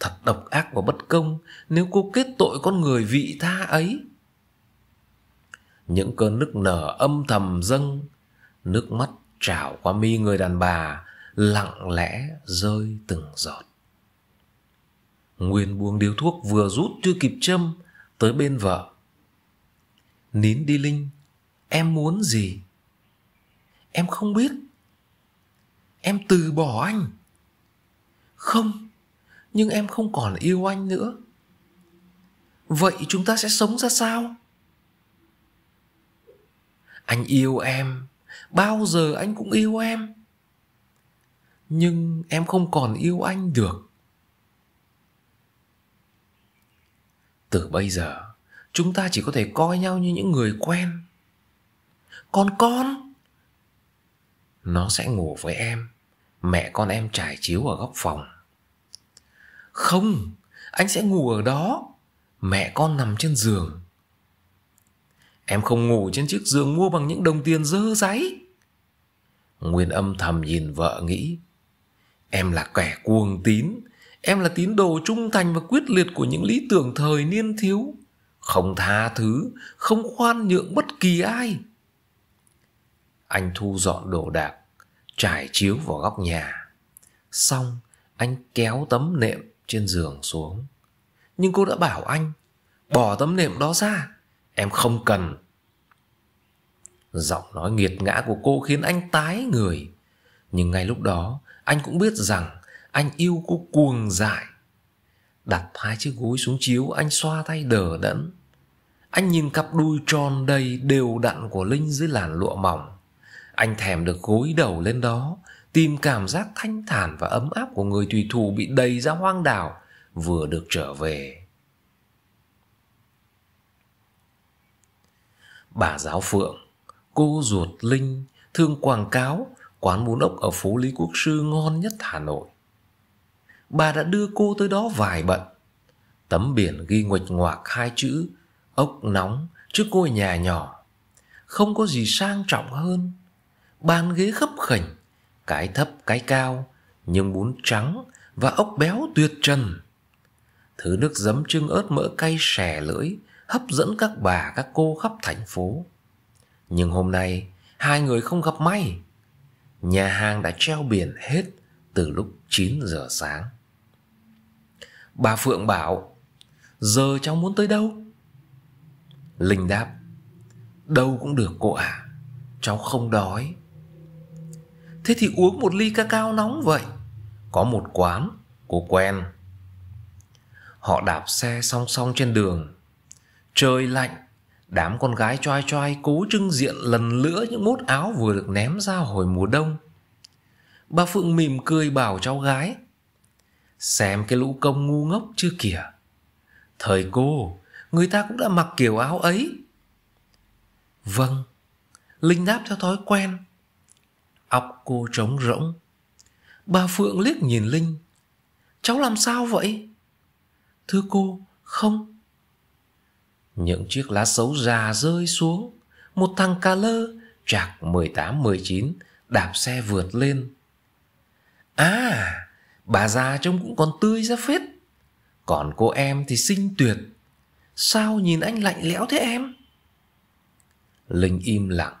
thật độc ác và bất công nếu cô kết tội con người vị tha ấy những cơn nức nở âm thầm dâng nước mắt trào qua mi người đàn bà lặng lẽ rơi từng giọt nguyên buông điếu thuốc vừa rút chưa kịp châm tới bên vợ nín đi linh em muốn gì em không biết em từ bỏ anh không nhưng em không còn yêu anh nữa vậy chúng ta sẽ sống ra sao anh yêu em bao giờ anh cũng yêu em nhưng em không còn yêu anh được từ bây giờ chúng ta chỉ có thể coi nhau như những người quen còn con nó sẽ ngủ với em mẹ con em trải chiếu ở góc phòng không, anh sẽ ngủ ở đó. Mẹ con nằm trên giường. Em không ngủ trên chiếc giường mua bằng những đồng tiền dơ giấy. Nguyên âm thầm nhìn vợ nghĩ. Em là kẻ cuồng tín. Em là tín đồ trung thành và quyết liệt của những lý tưởng thời niên thiếu. Không tha thứ, không khoan nhượng bất kỳ ai. Anh thu dọn đồ đạc, trải chiếu vào góc nhà. Xong, anh kéo tấm nệm trên giường xuống nhưng cô đã bảo anh bỏ tấm nệm đó ra em không cần giọng nói nghiệt ngã của cô khiến anh tái người nhưng ngay lúc đó anh cũng biết rằng anh yêu cô cuồng dại đặt hai chiếc gối xuống chiếu anh xoa tay đờ đẫn anh nhìn cặp đùi tròn đầy đều đặn của linh dưới làn lụa mỏng anh thèm được gối đầu lên đó tìm cảm giác thanh thản và ấm áp của người tùy thủ bị đầy ra hoang đảo vừa được trở về. Bà giáo phượng, cô ruột Linh thường quảng cáo quán bún ốc ở phố Lý Quốc Sư ngon nhất Hà Nội. Bà đã đưa cô tới đó vài bận. Tấm biển ghi nguệch ngoạc hai chữ ốc nóng trước ngôi nhà nhỏ. Không có gì sang trọng hơn. Bàn ghế khấp khỉnh cái thấp cái cao, nhưng bún trắng và ốc béo tuyệt trần. Thứ nước giấm trưng ớt mỡ cay xè lưỡi, hấp dẫn các bà các cô khắp thành phố. Nhưng hôm nay, hai người không gặp may. Nhà hàng đã treo biển hết từ lúc 9 giờ sáng. Bà Phượng bảo, giờ cháu muốn tới đâu? Linh đáp, đâu cũng được cô ạ, à. cháu không đói. Thế thì uống một ly cacao nóng vậy Có một quán Cô quen Họ đạp xe song song trên đường Trời lạnh Đám con gái choai choai cố trưng diện lần lữa những mốt áo vừa được ném ra hồi mùa đông Bà Phượng mỉm cười bảo cháu gái Xem cái lũ công ngu ngốc chưa kìa Thời cô Người ta cũng đã mặc kiểu áo ấy Vâng Linh đáp theo thói quen Óc cô trống rỗng. Bà Phượng liếc nhìn Linh. Cháu làm sao vậy? Thưa cô, không. Những chiếc lá xấu già rơi xuống. Một thằng cà lơ, chạc mười chín đạp xe vượt lên. À, bà già trông cũng còn tươi ra phết. Còn cô em thì xinh tuyệt. Sao nhìn anh lạnh lẽo thế em? Linh im lặng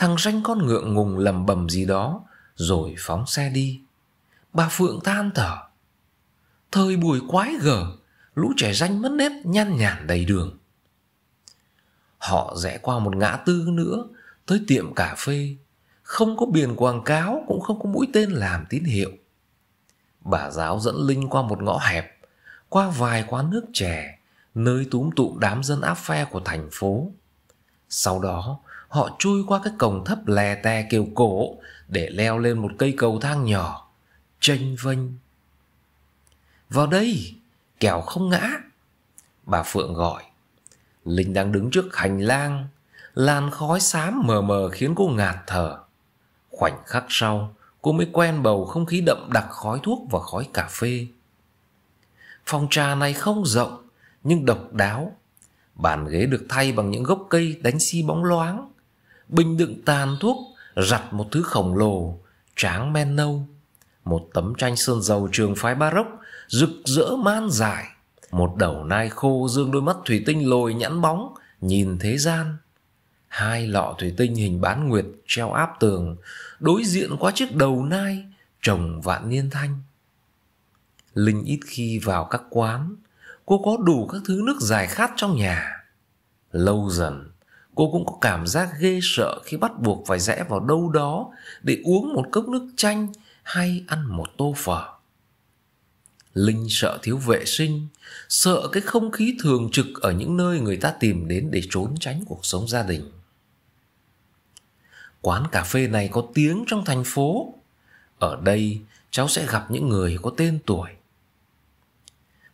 Thằng ranh con ngượng ngùng lầm bầm gì đó Rồi phóng xe đi Bà Phượng than thở Thời buổi quái gở Lũ trẻ ranh mất nếp nhăn nhản đầy đường Họ rẽ qua một ngã tư nữa Tới tiệm cà phê Không có biển quảng cáo Cũng không có mũi tên làm tín hiệu Bà giáo dẫn Linh qua một ngõ hẹp Qua vài quán nước chè Nơi túm tụm đám dân áp phe của thành phố Sau đó họ chui qua cái cổng thấp lè tè kiểu cổ để leo lên một cây cầu thang nhỏ, chênh vênh. Vào đây, kẻo không ngã. Bà Phượng gọi. Linh đang đứng trước hành lang, làn khói xám mờ mờ khiến cô ngạt thở. Khoảnh khắc sau, cô mới quen bầu không khí đậm đặc khói thuốc và khói cà phê. Phòng trà này không rộng, nhưng độc đáo. Bàn ghế được thay bằng những gốc cây đánh xi si bóng loáng bình đựng tàn thuốc, giặt một thứ khổng lồ, tráng men nâu. Một tấm tranh sơn dầu trường phái Baroque, rực rỡ man dài. Một đầu nai khô dương đôi mắt thủy tinh lồi nhẵn bóng, nhìn thế gian. Hai lọ thủy tinh hình bán nguyệt treo áp tường, đối diện qua chiếc đầu nai, trồng vạn niên thanh. Linh ít khi vào các quán, cô có đủ các thứ nước giải khát trong nhà. Lâu dần, Cô cũng có cảm giác ghê sợ khi bắt buộc phải rẽ vào đâu đó để uống một cốc nước chanh hay ăn một tô phở. Linh sợ thiếu vệ sinh, sợ cái không khí thường trực ở những nơi người ta tìm đến để trốn tránh cuộc sống gia đình. Quán cà phê này có tiếng trong thành phố. Ở đây, cháu sẽ gặp những người có tên tuổi.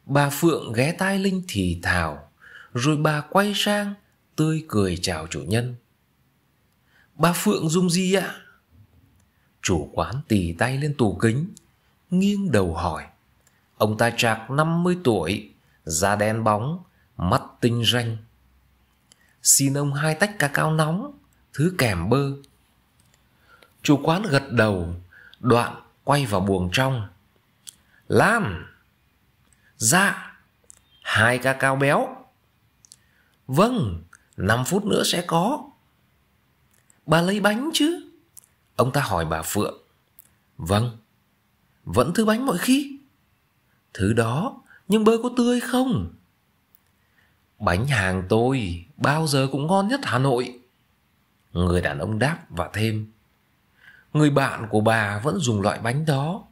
Bà Phượng ghé tai Linh thì thào, rồi bà quay sang tươi cười chào chủ nhân bà phượng dung gì ạ à? chủ quán tì tay lên tủ kính nghiêng đầu hỏi ông ta trạc năm mươi tuổi da đen bóng mắt tinh ranh xin ông hai tách cà cao nóng thứ kèm bơ chủ quán gật đầu đoạn quay vào buồng trong lam dạ hai ca cao béo vâng 5 phút nữa sẽ có. Bà lấy bánh chứ? Ông ta hỏi bà Phượng. Vâng, vẫn thứ bánh mọi khi. Thứ đó, nhưng bơ có tươi không? Bánh hàng tôi bao giờ cũng ngon nhất Hà Nội. Người đàn ông đáp và thêm. Người bạn của bà vẫn dùng loại bánh đó.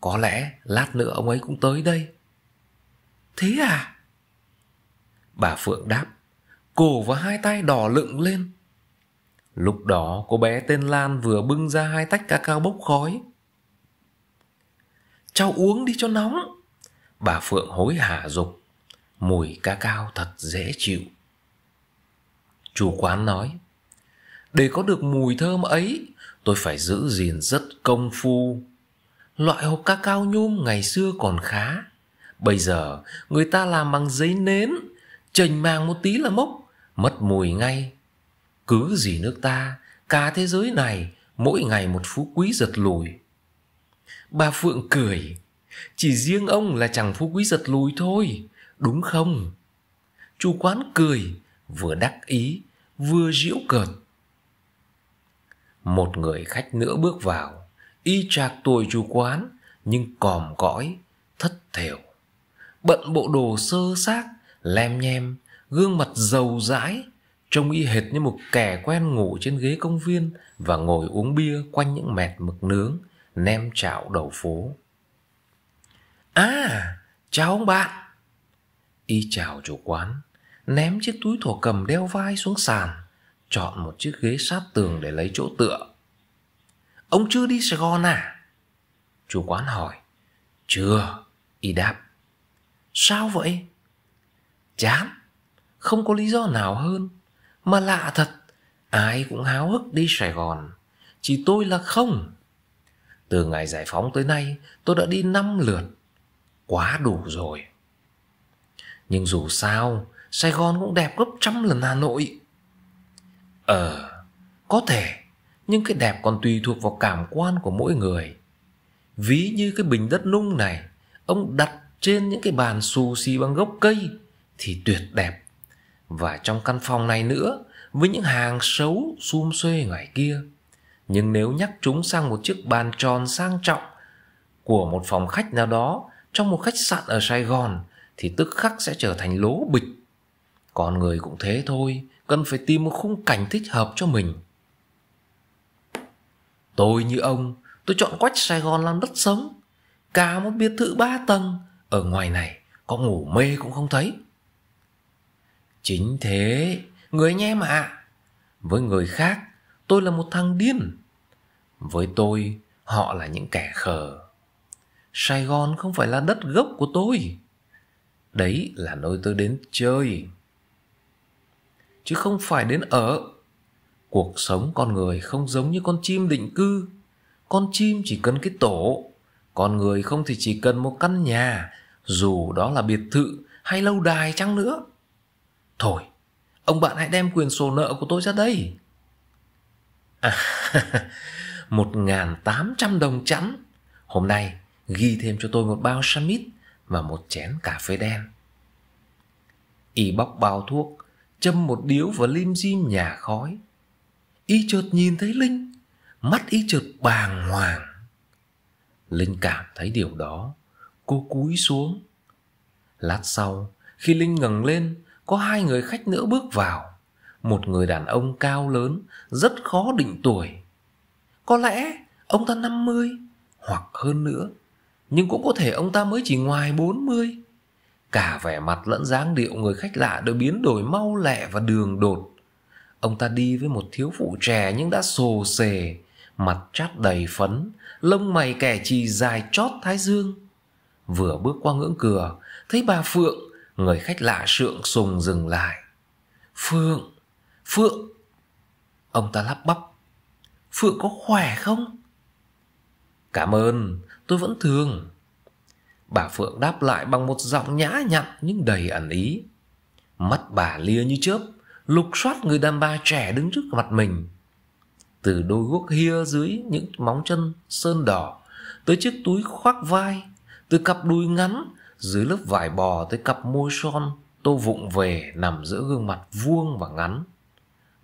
Có lẽ lát nữa ông ấy cũng tới đây. Thế à? Bà Phượng đáp cổ và hai tay đỏ lựng lên. Lúc đó cô bé tên Lan vừa bưng ra hai tách ca cao bốc khói. Cháu uống đi cho nóng. Bà Phượng hối hả dục. Mùi ca cao thật dễ chịu. Chủ quán nói. Để có được mùi thơm ấy, tôi phải giữ gìn rất công phu. Loại hộp ca cao nhôm ngày xưa còn khá. Bây giờ người ta làm bằng giấy nến, chành màng một tí là mốc mất mùi ngay. Cứ gì nước ta, cả thế giới này mỗi ngày một phú quý giật lùi. Bà Phượng cười, chỉ riêng ông là chẳng phú quý giật lùi thôi, đúng không? Chu Quán cười, vừa đắc ý, vừa giễu cợt. Một người khách nữa bước vào, y trạc tuổi Chu Quán, nhưng còm cõi, thất thểu. Bận bộ đồ sơ xác, lem nhem, gương mặt giàu rãi trông y hệt như một kẻ quen ngủ trên ghế công viên và ngồi uống bia quanh những mẹt mực nướng nem chảo đầu phố à chào ông bạn y chào chủ quán ném chiếc túi thổ cầm đeo vai xuống sàn chọn một chiếc ghế sát tường để lấy chỗ tựa ông chưa đi sài gòn à chủ quán hỏi chưa y đáp sao vậy chán không có lý do nào hơn mà lạ thật ai cũng háo hức đi sài gòn chỉ tôi là không từ ngày giải phóng tới nay tôi đã đi năm lượt quá đủ rồi nhưng dù sao sài gòn cũng đẹp gấp trăm lần hà nội ờ có thể nhưng cái đẹp còn tùy thuộc vào cảm quan của mỗi người ví như cái bình đất nung này ông đặt trên những cái bàn xù xì bằng gốc cây thì tuyệt đẹp và trong căn phòng này nữa với những hàng xấu xum xuê ngoài kia nhưng nếu nhắc chúng sang một chiếc bàn tròn sang trọng của một phòng khách nào đó trong một khách sạn ở sài gòn thì tức khắc sẽ trở thành lố bịch con người cũng thế thôi cần phải tìm một khung cảnh thích hợp cho mình tôi như ông tôi chọn quách sài gòn làm đất sống cả một biệt thự ba tầng ở ngoài này có ngủ mê cũng không thấy Chính thế, người anh em ạ. À. Với người khác, tôi là một thằng điên. Với tôi, họ là những kẻ khờ. Sài Gòn không phải là đất gốc của tôi. Đấy là nơi tôi đến chơi. Chứ không phải đến ở. Cuộc sống con người không giống như con chim định cư. Con chim chỉ cần cái tổ, con người không thì chỉ cần một căn nhà, dù đó là biệt thự hay lâu đài chăng nữa. Thôi, ông bạn hãy đem quyền sổ nợ của tôi ra đây. À, một ngàn tám trăm đồng chẵn. Hôm nay ghi thêm cho tôi một bao samit và một chén cà phê đen. Y bóc bao thuốc, châm một điếu và lim dim nhà khói. Y chợt nhìn thấy Linh, mắt y chợt bàng hoàng. Linh cảm thấy điều đó, cô cúi xuống. Lát sau, khi Linh ngẩng lên, có hai người khách nữa bước vào một người đàn ông cao lớn rất khó định tuổi có lẽ ông ta năm mươi hoặc hơn nữa nhưng cũng có thể ông ta mới chỉ ngoài bốn mươi cả vẻ mặt lẫn dáng điệu người khách lạ đều biến đổi mau lẹ và đường đột ông ta đi với một thiếu phụ trẻ nhưng đã sồ xề mặt chát đầy phấn lông mày kẻ chì dài chót thái dương vừa bước qua ngưỡng cửa thấy bà phượng Người khách lạ sượng sùng dừng lại Phượng Phượng Ông ta lắp bắp Phượng có khỏe không Cảm ơn tôi vẫn thường Bà Phượng đáp lại bằng một giọng nhã nhặn nhưng đầy ẩn ý Mắt bà lia như chớp Lục soát người đàn bà trẻ đứng trước mặt mình Từ đôi guốc hia dưới những móng chân sơn đỏ Tới chiếc túi khoác vai Từ cặp đùi ngắn dưới lớp vải bò tới cặp môi son tô vụng về nằm giữa gương mặt vuông và ngắn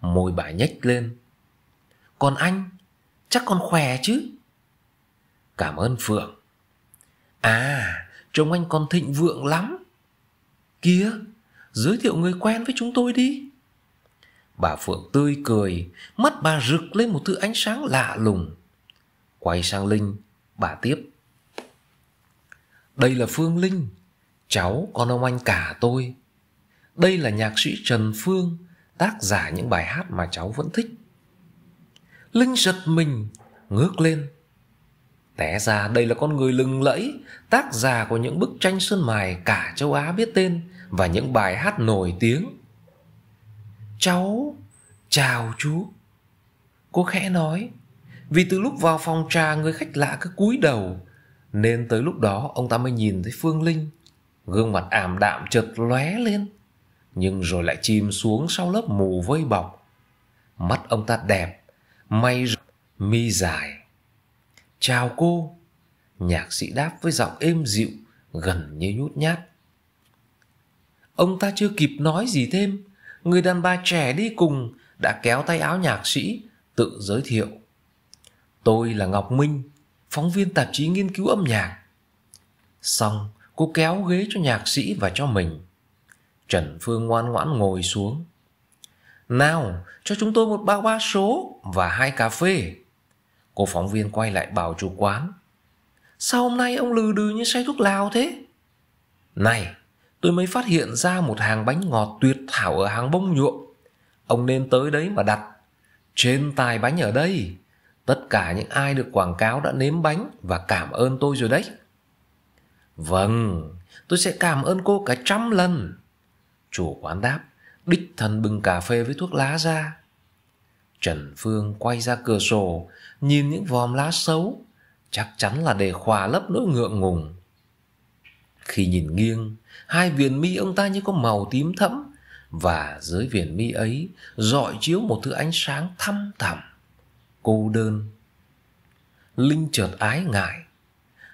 môi bà nhếch lên còn anh chắc còn khỏe chứ cảm ơn phượng à trông anh còn thịnh vượng lắm kia giới thiệu người quen với chúng tôi đi bà phượng tươi cười mắt bà rực lên một thứ ánh sáng lạ lùng quay sang linh bà tiếp đây là Phương Linh, cháu con ông anh cả tôi. Đây là nhạc sĩ Trần Phương, tác giả những bài hát mà cháu vẫn thích. Linh giật mình, ngước lên. Té ra đây là con người lừng lẫy, tác giả của những bức tranh sơn mài cả châu Á biết tên và những bài hát nổi tiếng. Cháu, chào chú. Cô khẽ nói, vì từ lúc vào phòng trà người khách lạ cứ cúi đầu, nên tới lúc đó ông ta mới nhìn thấy Phương Linh Gương mặt ảm đạm chợt lóe lên Nhưng rồi lại chìm xuống sau lớp mù vây bọc Mắt ông ta đẹp May mi dài Chào cô Nhạc sĩ đáp với giọng êm dịu Gần như nhút nhát Ông ta chưa kịp nói gì thêm Người đàn bà trẻ đi cùng Đã kéo tay áo nhạc sĩ Tự giới thiệu Tôi là Ngọc Minh phóng viên tạp chí nghiên cứu âm nhạc. Xong, cô kéo ghế cho nhạc sĩ và cho mình. Trần Phương ngoan ngoãn ngồi xuống. Nào, cho chúng tôi một bao ba số và hai cà phê. Cô phóng viên quay lại bảo chủ quán. Sao hôm nay ông lừ đừ như say thuốc lào thế? Này, tôi mới phát hiện ra một hàng bánh ngọt tuyệt thảo ở hàng bông nhuộm. Ông nên tới đấy mà đặt. Trên tài bánh ở đây. Tất cả những ai được quảng cáo đã nếm bánh và cảm ơn tôi rồi đấy. Vâng, tôi sẽ cảm ơn cô cả trăm lần. Chủ quán đáp, đích thần bưng cà phê với thuốc lá ra. Trần Phương quay ra cửa sổ, nhìn những vòm lá xấu, chắc chắn là để khỏa lấp nỗi ngượng ngùng. Khi nhìn nghiêng, hai viền mi ông ta như có màu tím thẫm và dưới viền mi ấy rọi chiếu một thứ ánh sáng thăm thẳm cô đơn linh chợt ái ngại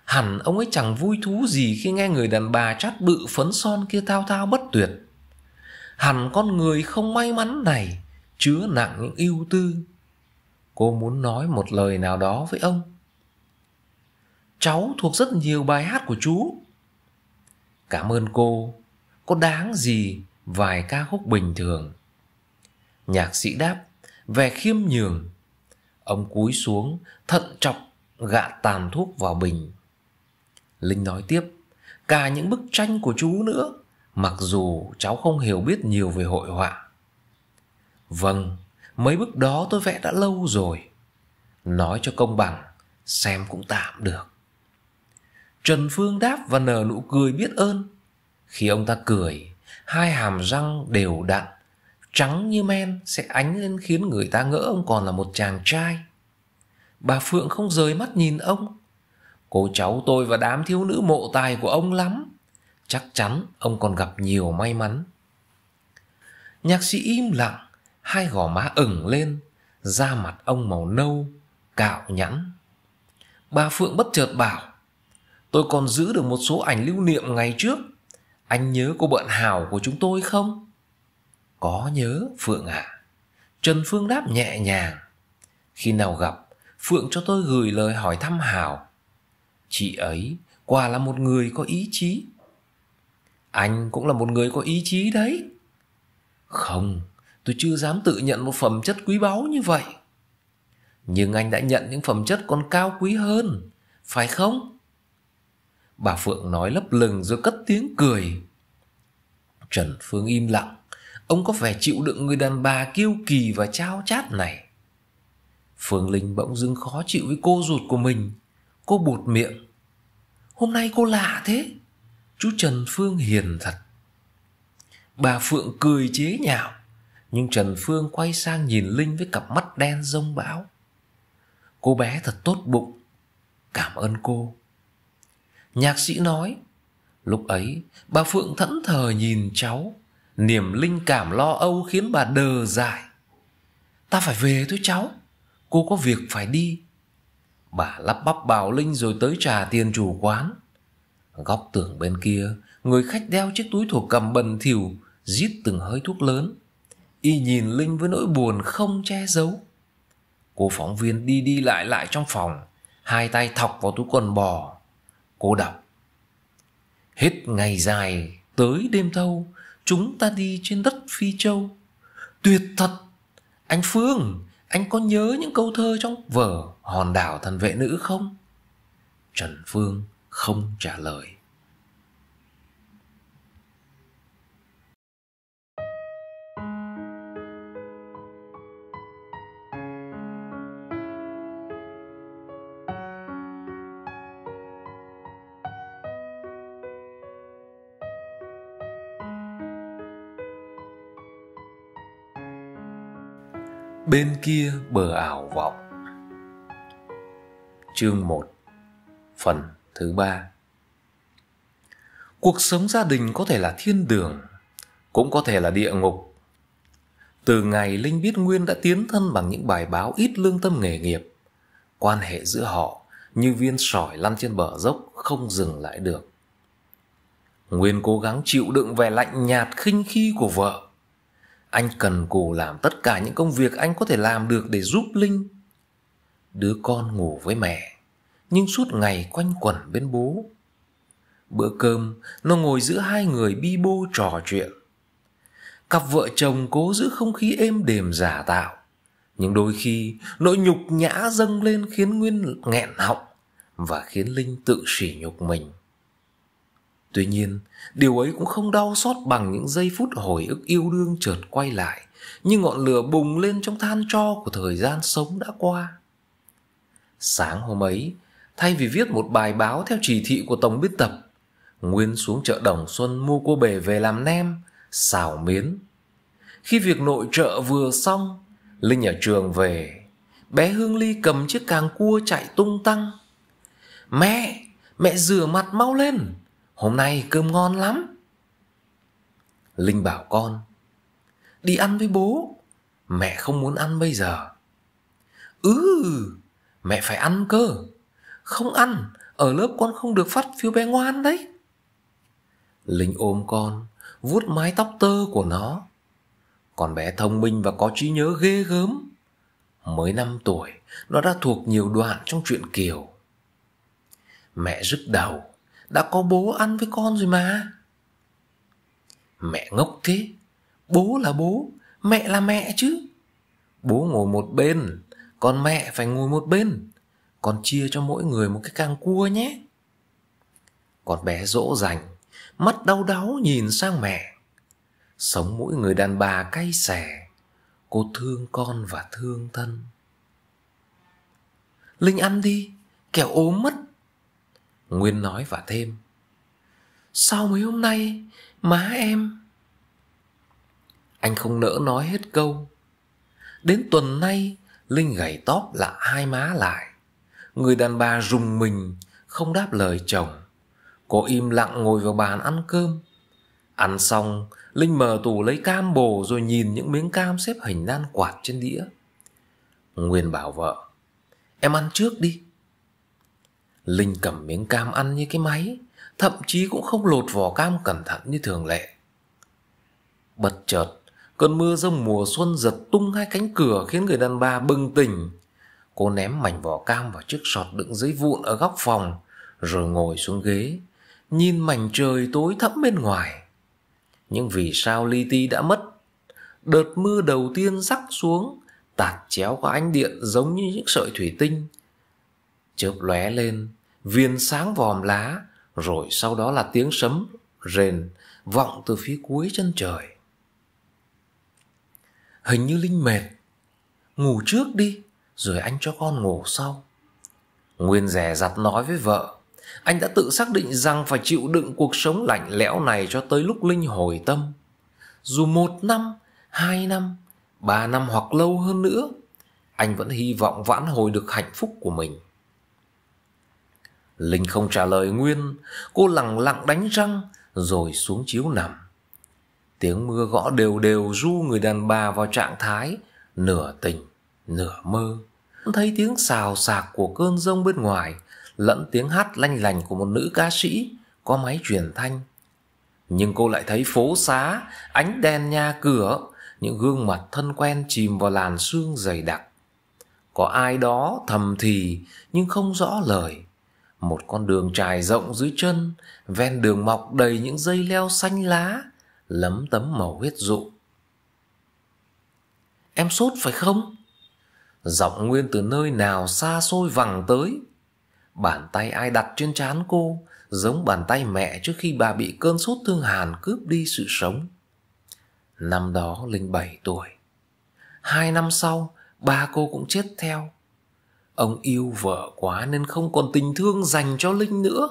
hẳn ông ấy chẳng vui thú gì khi nghe người đàn bà chát bự phấn son kia thao thao bất tuyệt hẳn con người không may mắn này chứa nặng những ưu tư cô muốn nói một lời nào đó với ông cháu thuộc rất nhiều bài hát của chú cảm ơn cô có đáng gì vài ca khúc bình thường nhạc sĩ đáp vẻ khiêm nhường Ông cúi xuống, thận trọng gạ tàn thuốc vào bình. Linh nói tiếp, cả những bức tranh của chú nữa, mặc dù cháu không hiểu biết nhiều về hội họa. Vâng, mấy bức đó tôi vẽ đã lâu rồi. Nói cho công bằng, xem cũng tạm được. Trần Phương đáp và nở nụ cười biết ơn. Khi ông ta cười, hai hàm răng đều đặn trắng như men sẽ ánh lên khiến người ta ngỡ ông còn là một chàng trai. Bà Phượng không rời mắt nhìn ông. Cô cháu tôi và đám thiếu nữ mộ tài của ông lắm. Chắc chắn ông còn gặp nhiều may mắn. Nhạc sĩ im lặng, hai gò má ửng lên, da mặt ông màu nâu, cạo nhẵn. Bà Phượng bất chợt bảo, tôi còn giữ được một số ảnh lưu niệm ngày trước. Anh nhớ cô bạn hào của chúng tôi không? Có nhớ Phượng ạ à? Trần Phương đáp nhẹ nhàng Khi nào gặp Phượng cho tôi gửi lời hỏi thăm Hảo Chị ấy quả là một người có ý chí Anh cũng là một người có ý chí đấy Không Tôi chưa dám tự nhận một phẩm chất quý báu như vậy Nhưng anh đã nhận những phẩm chất còn cao quý hơn Phải không? Bà Phượng nói lấp lừng rồi cất tiếng cười Trần Phương im lặng Ông có vẻ chịu đựng người đàn bà kiêu kỳ và trao chát này Phương Linh bỗng dưng khó chịu với cô ruột của mình Cô bụt miệng Hôm nay cô lạ thế Chú Trần Phương hiền thật Bà Phượng cười chế nhạo Nhưng Trần Phương quay sang nhìn Linh với cặp mắt đen rông bão Cô bé thật tốt bụng Cảm ơn cô Nhạc sĩ nói Lúc ấy bà Phượng thẫn thờ nhìn cháu Niềm linh cảm lo âu khiến bà đờ dại. Ta phải về thôi cháu. Cô có việc phải đi. Bà lắp bắp bảo Linh rồi tới trả tiền chủ quán. Góc tường bên kia, người khách đeo chiếc túi thuộc cầm bần thỉu, rít từng hơi thuốc lớn. Y nhìn Linh với nỗi buồn không che giấu. Cô phóng viên đi đi lại lại trong phòng, hai tay thọc vào túi quần bò. Cô đọc. Hết ngày dài, tới đêm thâu, chúng ta đi trên đất phi châu tuyệt thật anh phương anh có nhớ những câu thơ trong vở hòn đảo thần vệ nữ không trần phương không trả lời bên kia bờ ảo vọng chương 1 phần thứ ba cuộc sống gia đình có thể là thiên đường cũng có thể là địa ngục từ ngày linh biết nguyên đã tiến thân bằng những bài báo ít lương tâm nghề nghiệp quan hệ giữa họ như viên sỏi lăn trên bờ dốc không dừng lại được nguyên cố gắng chịu đựng vẻ lạnh nhạt khinh khi của vợ anh cần cù làm tất cả những công việc anh có thể làm được để giúp Linh. Đứa con ngủ với mẹ, nhưng suốt ngày quanh quẩn bên bố. Bữa cơm, nó ngồi giữa hai người bi bô trò chuyện. Cặp vợ chồng cố giữ không khí êm đềm giả tạo. Nhưng đôi khi, nỗi nhục nhã dâng lên khiến Nguyên nghẹn họng và khiến Linh tự sỉ nhục mình. Tuy nhiên, điều ấy cũng không đau xót bằng những giây phút hồi ức yêu đương chợt quay lại, như ngọn lửa bùng lên trong than tro của thời gian sống đã qua. Sáng hôm ấy, thay vì viết một bài báo theo chỉ thị của tổng biên tập, Nguyên xuống chợ Đồng Xuân mua cua bể về làm nem, xào miến. Khi việc nội trợ vừa xong, Linh ở trường về, bé Hương Ly cầm chiếc càng cua chạy tung tăng. Mẹ, mẹ rửa mặt mau lên! Hôm nay cơm ngon lắm Linh bảo con Đi ăn với bố Mẹ không muốn ăn bây giờ Ừ Mẹ phải ăn cơ Không ăn Ở lớp con không được phát phiếu bé ngoan đấy Linh ôm con vuốt mái tóc tơ của nó Con bé thông minh và có trí nhớ ghê gớm Mới năm tuổi Nó đã thuộc nhiều đoạn trong truyện Kiều Mẹ rứt đầu đã có bố ăn với con rồi mà mẹ ngốc thế bố là bố mẹ là mẹ chứ bố ngồi một bên còn mẹ phải ngồi một bên còn chia cho mỗi người một cái càng cua nhé con bé dỗ dành mắt đau đáu nhìn sang mẹ sống mỗi người đàn bà cay xẻ cô thương con và thương thân linh ăn đi kẻo ốm mất Nguyên nói và thêm Sao mấy hôm nay Má em Anh không nỡ nói hết câu Đến tuần nay Linh gầy tóc là hai má lại Người đàn bà rùng mình Không đáp lời chồng Cô im lặng ngồi vào bàn ăn cơm Ăn xong Linh mở tủ lấy cam bồ Rồi nhìn những miếng cam xếp hình nan quạt trên đĩa Nguyên bảo vợ Em ăn trước đi Linh cầm miếng cam ăn như cái máy Thậm chí cũng không lột vỏ cam cẩn thận như thường lệ Bất chợt Cơn mưa rông mùa xuân giật tung hai cánh cửa Khiến người đàn bà bừng tỉnh Cô ném mảnh vỏ cam vào chiếc sọt đựng giấy vụn ở góc phòng Rồi ngồi xuống ghế Nhìn mảnh trời tối thẫm bên ngoài Nhưng vì sao Li Ti đã mất Đợt mưa đầu tiên rắc xuống Tạt chéo qua ánh điện giống như những sợi thủy tinh Chớp lóe lên viên sáng vòm lá, rồi sau đó là tiếng sấm rền vọng từ phía cuối chân trời. Hình như Linh mệt, ngủ trước đi, rồi anh cho con ngủ sau. Nguyên dè dặt nói với vợ, anh đã tự xác định rằng phải chịu đựng cuộc sống lạnh lẽo này cho tới lúc Linh hồi tâm. Dù một năm, hai năm, ba năm hoặc lâu hơn nữa, anh vẫn hy vọng vãn hồi được hạnh phúc của mình. Linh không trả lời Nguyên Cô lặng lặng đánh răng Rồi xuống chiếu nằm Tiếng mưa gõ đều đều ru người đàn bà vào trạng thái Nửa tỉnh, nửa mơ Thấy tiếng xào xạc của cơn rông bên ngoài Lẫn tiếng hát lanh lành của một nữ ca sĩ Có máy truyền thanh Nhưng cô lại thấy phố xá Ánh đèn nhà cửa Những gương mặt thân quen chìm vào làn sương dày đặc Có ai đó thầm thì Nhưng không rõ lời một con đường trải rộng dưới chân, ven đường mọc đầy những dây leo xanh lá, lấm tấm màu huyết dụ. Em sốt phải không? Giọng Nguyên từ nơi nào xa xôi vẳng tới. Bàn tay ai đặt trên trán cô, giống bàn tay mẹ trước khi bà bị cơn sốt thương hàn cướp đi sự sống. Năm đó Linh bảy tuổi. Hai năm sau, ba cô cũng chết theo Ông yêu vợ quá nên không còn tình thương dành cho Linh nữa.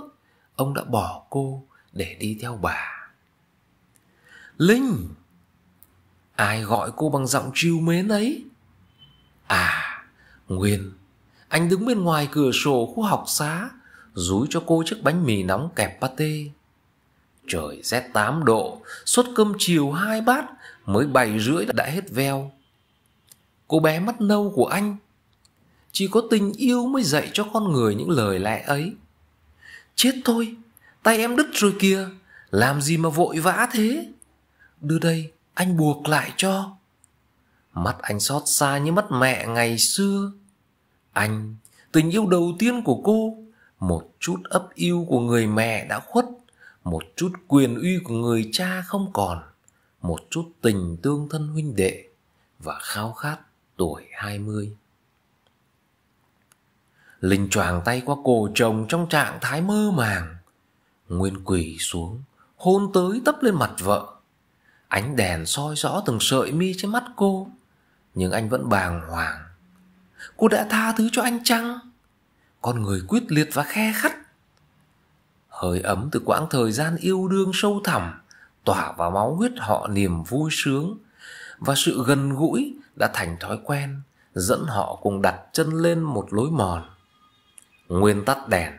Ông đã bỏ cô để đi theo bà. Linh! Ai gọi cô bằng giọng trìu mến ấy? À, Nguyên, anh đứng bên ngoài cửa sổ khu học xá, rúi cho cô chiếc bánh mì nóng kẹp pate. Trời rét tám độ, suất cơm chiều hai bát, mới bảy rưỡi đã hết veo. Cô bé mắt nâu của anh chỉ có tình yêu mới dạy cho con người những lời lẽ ấy chết thôi tay em đứt rồi kìa làm gì mà vội vã thế đưa đây anh buộc lại cho mắt anh xót xa như mắt mẹ ngày xưa anh tình yêu đầu tiên của cô một chút ấp yêu của người mẹ đã khuất một chút quyền uy của người cha không còn một chút tình tương thân huynh đệ và khao khát tuổi hai mươi Linh choàng tay qua cổ chồng trong trạng thái mơ màng. Nguyên quỳ xuống, hôn tới tấp lên mặt vợ. Ánh đèn soi rõ từng sợi mi trên mắt cô, nhưng anh vẫn bàng hoàng. Cô đã tha thứ cho anh chăng? Con người quyết liệt và khe khắt. Hơi ấm từ quãng thời gian yêu đương sâu thẳm tỏa vào máu huyết họ niềm vui sướng và sự gần gũi đã thành thói quen dẫn họ cùng đặt chân lên một lối mòn Nguyên tắt đèn.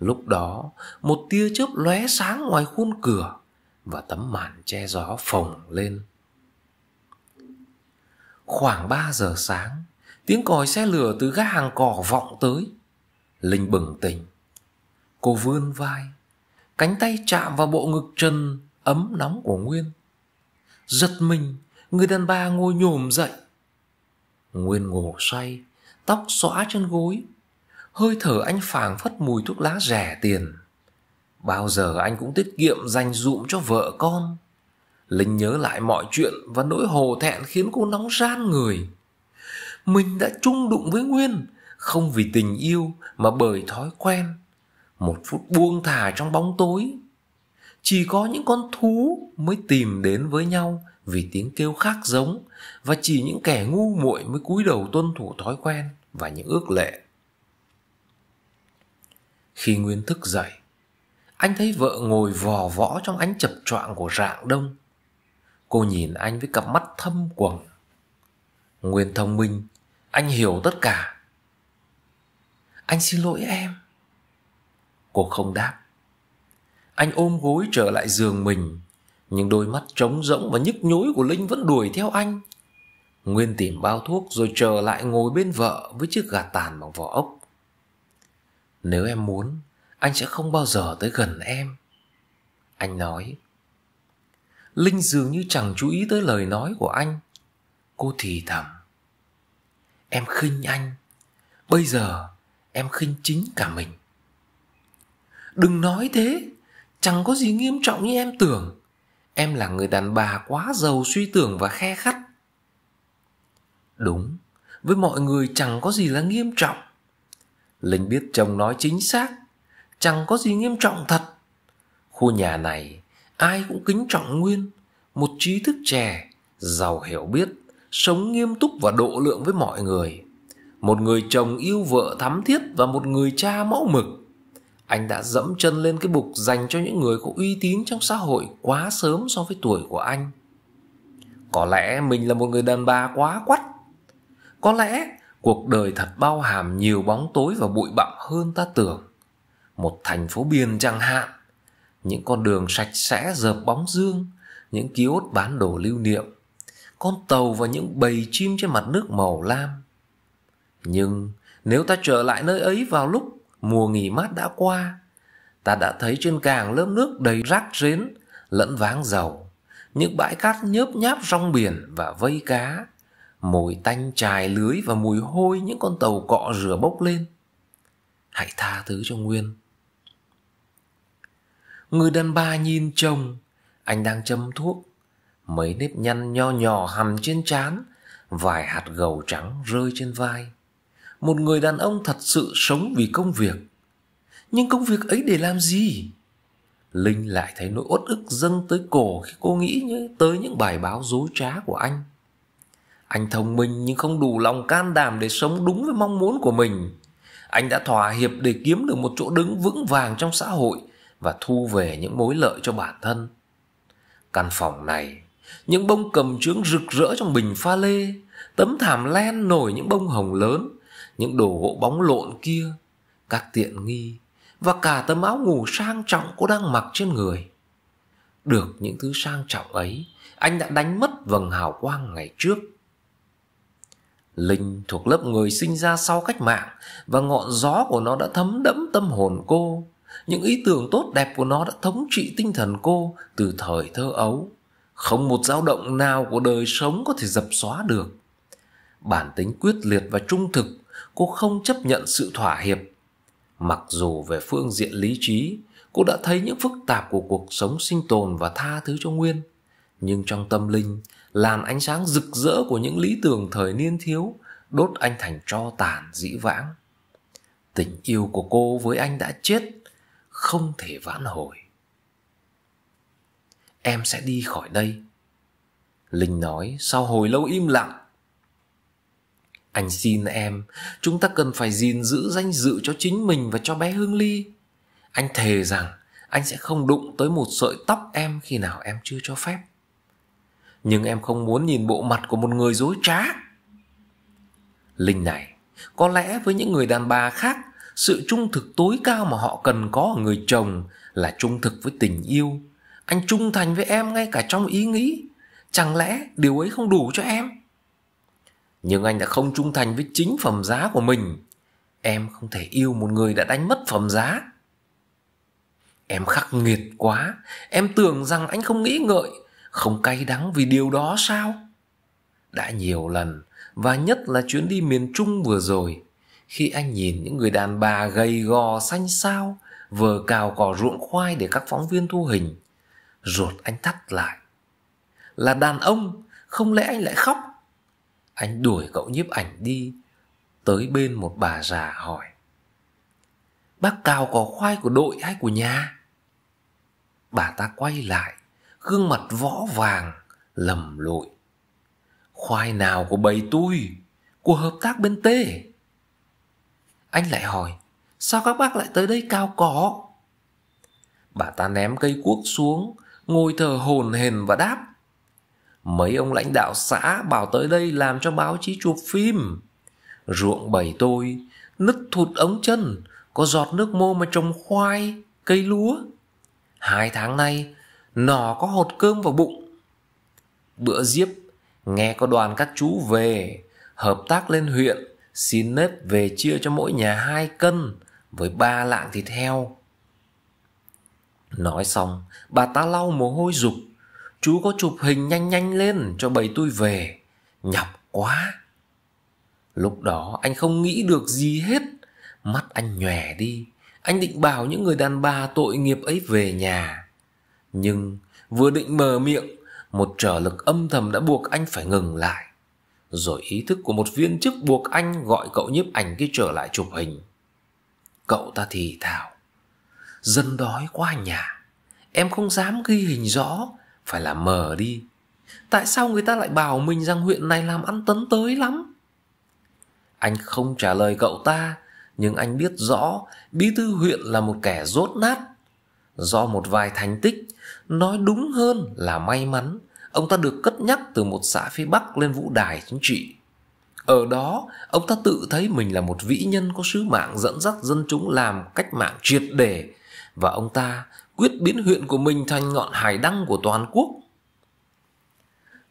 Lúc đó, một tia chớp lóe sáng ngoài khuôn cửa và tấm màn che gió phồng lên. Khoảng ba giờ sáng, tiếng còi xe lửa từ ga hàng cỏ vọng tới. Linh bừng tỉnh. Cô vươn vai, cánh tay chạm vào bộ ngực trần ấm nóng của Nguyên. Giật mình, người đàn bà ngồi nhổm dậy. Nguyên ngủ say, tóc xõa trên gối, hơi thở anh phảng phất mùi thuốc lá rẻ tiền bao giờ anh cũng tiết kiệm dành dụm cho vợ con linh nhớ lại mọi chuyện và nỗi hồ thẹn khiến cô nóng ran người mình đã chung đụng với nguyên không vì tình yêu mà bởi thói quen một phút buông thả trong bóng tối chỉ có những con thú mới tìm đến với nhau vì tiếng kêu khác giống và chỉ những kẻ ngu muội mới cúi đầu tuân thủ thói quen và những ước lệ khi Nguyên thức dậy, anh thấy vợ ngồi vò võ trong ánh chập choạng của rạng đông. Cô nhìn anh với cặp mắt thâm quầng. Nguyên thông minh, anh hiểu tất cả. Anh xin lỗi em. Cô không đáp. Anh ôm gối trở lại giường mình, nhưng đôi mắt trống rỗng và nhức nhối của Linh vẫn đuổi theo anh. Nguyên tìm bao thuốc rồi trở lại ngồi bên vợ với chiếc gà tàn bằng vỏ ốc nếu em muốn anh sẽ không bao giờ tới gần em anh nói linh dường như chẳng chú ý tới lời nói của anh cô thì thầm em khinh anh bây giờ em khinh chính cả mình đừng nói thế chẳng có gì nghiêm trọng như em tưởng em là người đàn bà quá giàu suy tưởng và khe khắt đúng với mọi người chẳng có gì là nghiêm trọng Linh biết chồng nói chính xác Chẳng có gì nghiêm trọng thật Khu nhà này Ai cũng kính trọng Nguyên Một trí thức trẻ Giàu hiểu biết Sống nghiêm túc và độ lượng với mọi người Một người chồng yêu vợ thắm thiết Và một người cha mẫu mực Anh đã dẫm chân lên cái bục Dành cho những người có uy tín trong xã hội Quá sớm so với tuổi của anh Có lẽ mình là một người đàn bà quá quắt Có lẽ Cuộc đời thật bao hàm nhiều bóng tối và bụi bặm hơn ta tưởng. Một thành phố biên chẳng hạn, những con đường sạch sẽ dợp bóng dương, những ký ốt bán đồ lưu niệm, con tàu và những bầy chim trên mặt nước màu lam. Nhưng nếu ta trở lại nơi ấy vào lúc mùa nghỉ mát đã qua, ta đã thấy trên càng lớp nước đầy rác rến lẫn váng dầu, những bãi cát nhớp nháp rong biển và vây cá, mùi tanh trài lưới và mùi hôi những con tàu cọ rửa bốc lên. Hãy tha thứ cho Nguyên. Người đàn bà nhìn chồng, anh đang châm thuốc. Mấy nếp nhăn nho nhỏ hằn trên trán, vài hạt gầu trắng rơi trên vai. Một người đàn ông thật sự sống vì công việc. Nhưng công việc ấy để làm gì? Linh lại thấy nỗi uất ức dâng tới cổ khi cô nghĩ tới những bài báo dối trá của anh. Anh thông minh nhưng không đủ lòng can đảm để sống đúng với mong muốn của mình. Anh đã thỏa hiệp để kiếm được một chỗ đứng vững vàng trong xã hội và thu về những mối lợi cho bản thân. Căn phòng này, những bông cầm trướng rực rỡ trong bình pha lê, tấm thảm len nổi những bông hồng lớn, những đồ gỗ bóng lộn kia, các tiện nghi và cả tấm áo ngủ sang trọng cô đang mặc trên người. Được những thứ sang trọng ấy, anh đã đánh mất vầng hào quang ngày trước Linh thuộc lớp người sinh ra sau cách mạng và ngọn gió của nó đã thấm đẫm tâm hồn cô. Những ý tưởng tốt đẹp của nó đã thống trị tinh thần cô từ thời thơ ấu. Không một dao động nào của đời sống có thể dập xóa được. Bản tính quyết liệt và trung thực, cô không chấp nhận sự thỏa hiệp. Mặc dù về phương diện lý trí, cô đã thấy những phức tạp của cuộc sống sinh tồn và tha thứ cho Nguyên. Nhưng trong tâm linh, làm ánh sáng rực rỡ của những lý tưởng thời niên thiếu đốt anh thành tro tàn dĩ vãng tình yêu của cô với anh đã chết không thể vãn hồi em sẽ đi khỏi đây linh nói sau hồi lâu im lặng anh xin em chúng ta cần phải gìn giữ danh dự cho chính mình và cho bé hương ly anh thề rằng anh sẽ không đụng tới một sợi tóc em khi nào em chưa cho phép nhưng em không muốn nhìn bộ mặt của một người dối trá Linh này Có lẽ với những người đàn bà khác Sự trung thực tối cao mà họ cần có ở người chồng Là trung thực với tình yêu Anh trung thành với em ngay cả trong ý nghĩ Chẳng lẽ điều ấy không đủ cho em Nhưng anh đã không trung thành với chính phẩm giá của mình Em không thể yêu một người đã đánh mất phẩm giá Em khắc nghiệt quá Em tưởng rằng anh không nghĩ ngợi không cay đắng vì điều đó sao đã nhiều lần và nhất là chuyến đi miền trung vừa rồi khi anh nhìn những người đàn bà gầy gò xanh xao vừa cào cỏ ruộng khoai để các phóng viên thu hình ruột anh thắt lại là đàn ông không lẽ anh lại khóc anh đuổi cậu nhiếp ảnh đi tới bên một bà già hỏi bác cào cỏ khoai của đội hay của nhà bà ta quay lại gương mặt võ vàng lầm lội khoai nào của bầy tôi của hợp tác bên tê anh lại hỏi sao các bác lại tới đây cao cỏ bà ta ném cây cuốc xuống ngồi thờ hồn hền và đáp mấy ông lãnh đạo xã bảo tới đây làm cho báo chí chụp phim ruộng bầy tôi nứt thụt ống chân có giọt nước mô mà trồng khoai cây lúa hai tháng nay nó có hột cơm vào bụng Bữa diếp Nghe có đoàn các chú về Hợp tác lên huyện Xin nếp về chia cho mỗi nhà hai cân Với ba lạng thịt heo Nói xong Bà ta lau mồ hôi dục Chú có chụp hình nhanh nhanh lên Cho bầy tôi về Nhọc quá Lúc đó anh không nghĩ được gì hết Mắt anh nhòe đi Anh định bảo những người đàn bà tội nghiệp ấy về nhà nhưng vừa định mở miệng, một trở lực âm thầm đã buộc anh phải ngừng lại. Rồi ý thức của một viên chức buộc anh gọi cậu nhiếp ảnh kia trở lại chụp hình. Cậu ta thì thào. Dân đói qua nhà, em không dám ghi hình rõ, phải là mờ đi. Tại sao người ta lại bảo mình rằng huyện này làm ăn tấn tới lắm? Anh không trả lời cậu ta, nhưng anh biết rõ bí thư huyện là một kẻ rốt nát. Do một vài thành tích nói đúng hơn là may mắn ông ta được cất nhắc từ một xã phía bắc lên vũ đài chính trị ở đó ông ta tự thấy mình là một vĩ nhân có sứ mạng dẫn dắt dân chúng làm cách mạng triệt đề và ông ta quyết biến huyện của mình thành ngọn hải đăng của toàn quốc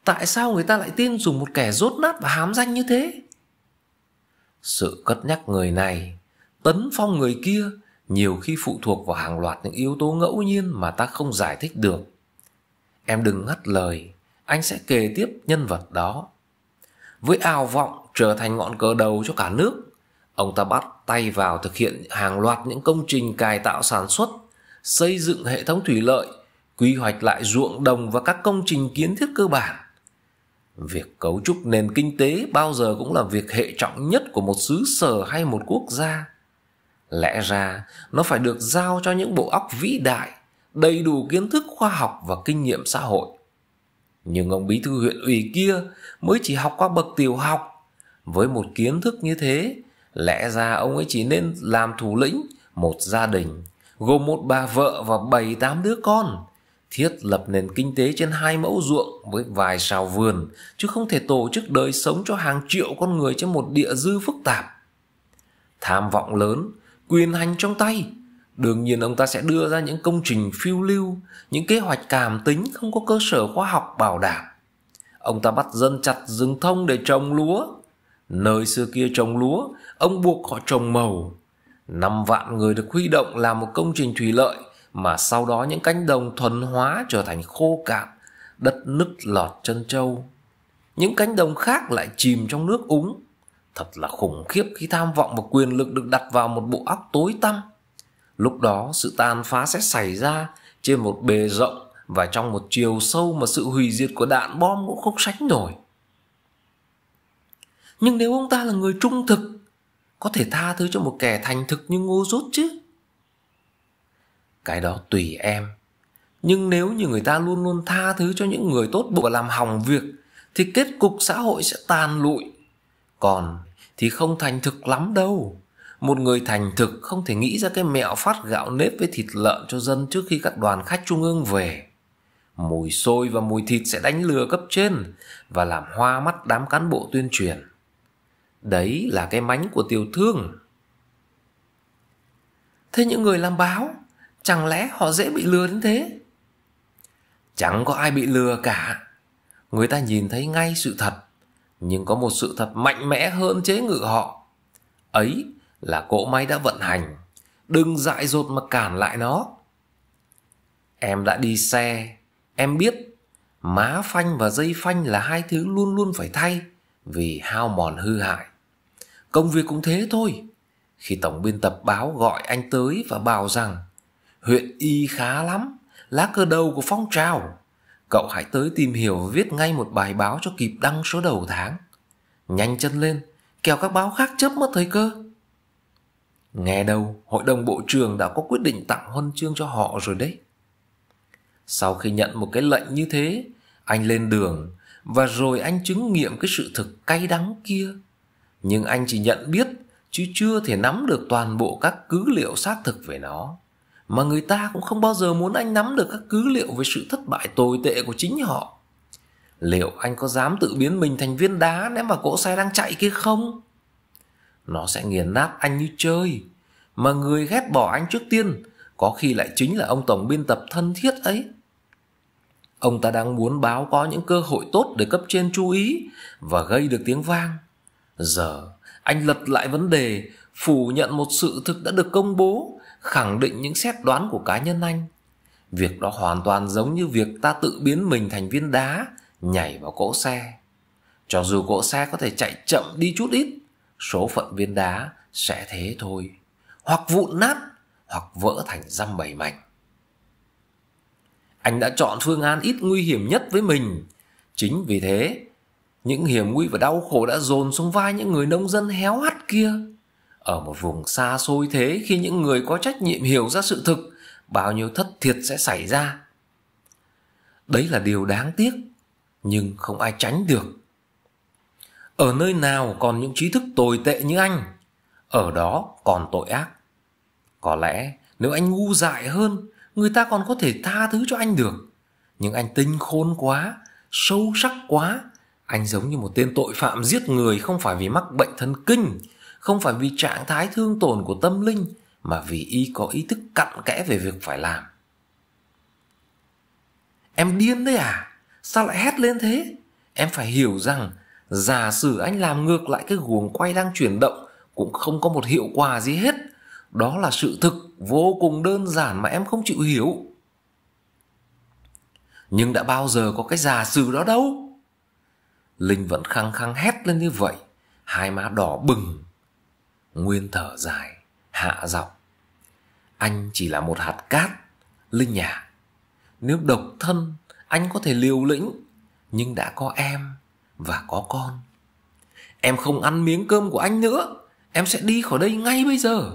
tại sao người ta lại tin dùng một kẻ rốt nát và hám danh như thế sự cất nhắc người này tấn phong người kia nhiều khi phụ thuộc vào hàng loạt những yếu tố ngẫu nhiên mà ta không giải thích được. Em đừng ngắt lời, anh sẽ kể tiếp nhân vật đó. Với ao vọng trở thành ngọn cờ đầu cho cả nước, ông ta bắt tay vào thực hiện hàng loạt những công trình cải tạo sản xuất, xây dựng hệ thống thủy lợi, quy hoạch lại ruộng đồng và các công trình kiến thiết cơ bản. Việc cấu trúc nền kinh tế bao giờ cũng là việc hệ trọng nhất của một xứ sở hay một quốc gia lẽ ra nó phải được giao cho những bộ óc vĩ đại đầy đủ kiến thức khoa học và kinh nghiệm xã hội nhưng ông bí thư huyện ủy kia mới chỉ học qua bậc tiểu học với một kiến thức như thế lẽ ra ông ấy chỉ nên làm thủ lĩnh một gia đình gồm một bà vợ và bảy tám đứa con thiết lập nền kinh tế trên hai mẫu ruộng với vài sào vườn chứ không thể tổ chức đời sống cho hàng triệu con người trên một địa dư phức tạp tham vọng lớn quyền hành trong tay đương nhiên ông ta sẽ đưa ra những công trình phiêu lưu những kế hoạch cảm tính không có cơ sở khoa học bảo đảm ông ta bắt dân chặt rừng thông để trồng lúa nơi xưa kia trồng lúa ông buộc họ trồng màu năm vạn người được huy động làm một công trình thủy lợi mà sau đó những cánh đồng thuần hóa trở thành khô cạn đất nứt lọt chân trâu những cánh đồng khác lại chìm trong nước úng Thật là khủng khiếp khi tham vọng và quyền lực được đặt vào một bộ óc tối tăm. Lúc đó sự tàn phá sẽ xảy ra trên một bề rộng và trong một chiều sâu mà sự hủy diệt của đạn bom cũng không sánh nổi. Nhưng nếu ông ta là người trung thực, có thể tha thứ cho một kẻ thành thực như ngô rốt chứ. Cái đó tùy em. Nhưng nếu như người ta luôn luôn tha thứ cho những người tốt bụng và làm hỏng việc, thì kết cục xã hội sẽ tàn lụi còn thì không thành thực lắm đâu một người thành thực không thể nghĩ ra cái mẹo phát gạo nếp với thịt lợn cho dân trước khi các đoàn khách trung ương về mùi xôi và mùi thịt sẽ đánh lừa cấp trên và làm hoa mắt đám cán bộ tuyên truyền đấy là cái mánh của tiểu thương thế những người làm báo chẳng lẽ họ dễ bị lừa đến thế chẳng có ai bị lừa cả người ta nhìn thấy ngay sự thật nhưng có một sự thật mạnh mẽ hơn chế ngự họ. Ấy là cỗ máy đã vận hành, đừng dại dột mà cản lại nó. Em đã đi xe, em biết má phanh và dây phanh là hai thứ luôn luôn phải thay vì hao mòn hư hại. Công việc cũng thế thôi. Khi tổng biên tập báo gọi anh tới và bảo rằng huyện y khá lắm, lá cờ đầu của phong trào cậu hãy tới tìm hiểu viết ngay một bài báo cho kịp đăng số đầu tháng. Nhanh chân lên, kẻo các báo khác chớp mất thời cơ. Nghe đâu, hội đồng bộ trưởng đã có quyết định tặng huân chương cho họ rồi đấy. Sau khi nhận một cái lệnh như thế, anh lên đường và rồi anh chứng nghiệm cái sự thực cay đắng kia. Nhưng anh chỉ nhận biết chứ chưa thể nắm được toàn bộ các cứ liệu xác thực về nó mà người ta cũng không bao giờ muốn anh nắm được các cứ liệu về sự thất bại tồi tệ của chính họ. Liệu anh có dám tự biến mình thành viên đá ném vào cỗ xe đang chạy kia không? Nó sẽ nghiền nát anh như chơi, mà người ghét bỏ anh trước tiên có khi lại chính là ông tổng biên tập thân thiết ấy. Ông ta đang muốn báo có những cơ hội tốt để cấp trên chú ý và gây được tiếng vang. Giờ anh lật lại vấn đề, phủ nhận một sự thực đã được công bố khẳng định những xét đoán của cá nhân anh. Việc đó hoàn toàn giống như việc ta tự biến mình thành viên đá, nhảy vào cỗ xe. Cho dù cỗ xe có thể chạy chậm đi chút ít, số phận viên đá sẽ thế thôi. Hoặc vụn nát, hoặc vỡ thành răm bảy mảnh. Anh đã chọn phương án ít nguy hiểm nhất với mình. Chính vì thế, những hiểm nguy và đau khổ đã dồn xuống vai những người nông dân héo hắt kia. Ở một vùng xa xôi thế khi những người có trách nhiệm hiểu ra sự thực, bao nhiêu thất thiệt sẽ xảy ra. Đấy là điều đáng tiếc, nhưng không ai tránh được. Ở nơi nào còn những trí thức tồi tệ như anh, ở đó còn tội ác. Có lẽ nếu anh ngu dại hơn, người ta còn có thể tha thứ cho anh được. Nhưng anh tinh khôn quá, sâu sắc quá, anh giống như một tên tội phạm giết người không phải vì mắc bệnh thần kinh không phải vì trạng thái thương tổn của tâm linh mà vì y có ý thức cặn kẽ về việc phải làm em điên đấy à sao lại hét lên thế em phải hiểu rằng giả sử anh làm ngược lại cái guồng quay đang chuyển động cũng không có một hiệu quả gì hết đó là sự thực vô cùng đơn giản mà em không chịu hiểu nhưng đã bao giờ có cái giả sử đó đâu linh vẫn khăng khăng hét lên như vậy hai má đỏ bừng Nguyên thở dài, hạ giọng. Anh chỉ là một hạt cát, Linh nhà. Nếu độc thân, anh có thể liều lĩnh, nhưng đã có em và có con. Em không ăn miếng cơm của anh nữa, em sẽ đi khỏi đây ngay bây giờ.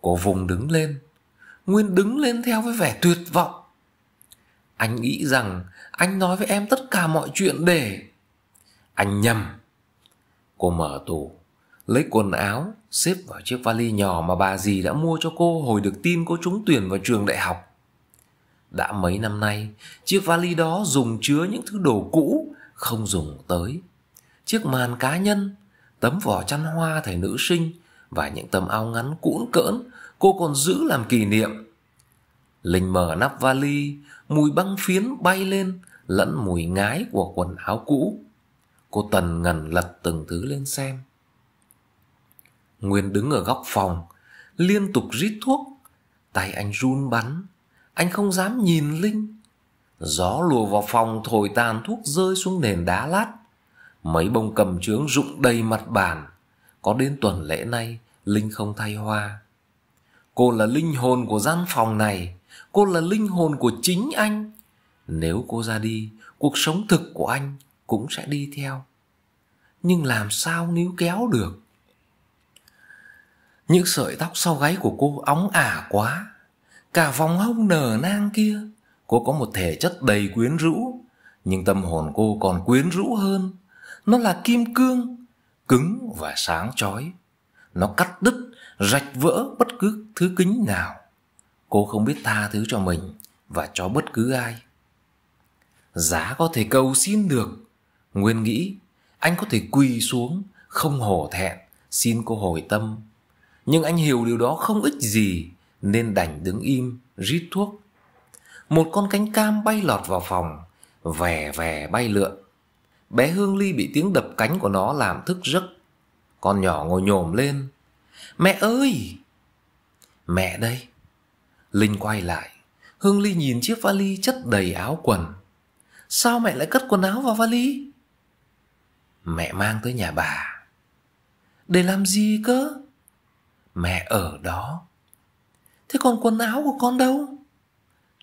Cô vùng đứng lên, Nguyên đứng lên theo với vẻ tuyệt vọng. Anh nghĩ rằng anh nói với em tất cả mọi chuyện để... Anh nhầm. Cô mở tủ, lấy quần áo xếp vào chiếc vali nhỏ mà bà dì đã mua cho cô hồi được tin cô trúng tuyển vào trường đại học. Đã mấy năm nay, chiếc vali đó dùng chứa những thứ đồ cũ không dùng tới. Chiếc màn cá nhân, tấm vỏ chăn hoa thời nữ sinh và những tấm áo ngắn cũn cỡn cô còn giữ làm kỷ niệm. Linh mở nắp vali, mùi băng phiến bay lên lẫn mùi ngái của quần áo cũ. Cô Tần ngần lật từng thứ lên xem Nguyên đứng ở góc phòng, liên tục rít thuốc. Tay anh run bắn, anh không dám nhìn Linh. Gió lùa vào phòng thổi tàn thuốc rơi xuống nền đá lát. Mấy bông cầm trướng rụng đầy mặt bàn. Có đến tuần lễ nay, Linh không thay hoa. Cô là linh hồn của gian phòng này, cô là linh hồn của chính anh. Nếu cô ra đi, cuộc sống thực của anh cũng sẽ đi theo. Nhưng làm sao níu kéo được? Những sợi tóc sau gáy của cô óng ả quá Cả vòng hông nở nang kia Cô có một thể chất đầy quyến rũ Nhưng tâm hồn cô còn quyến rũ hơn Nó là kim cương Cứng và sáng chói Nó cắt đứt, rạch vỡ bất cứ thứ kính nào Cô không biết tha thứ cho mình Và cho bất cứ ai Giá có thể cầu xin được Nguyên nghĩ Anh có thể quỳ xuống Không hổ thẹn Xin cô hồi tâm nhưng anh hiểu điều đó không ích gì Nên đành đứng im Rít thuốc Một con cánh cam bay lọt vào phòng Vè vè bay lượn Bé Hương Ly bị tiếng đập cánh của nó làm thức giấc Con nhỏ ngồi nhồm lên Mẹ ơi Mẹ đây Linh quay lại Hương Ly nhìn chiếc vali chất đầy áo quần Sao mẹ lại cất quần áo vào vali Mẹ mang tới nhà bà Để làm gì cơ Mẹ ở đó Thế còn quần áo của con đâu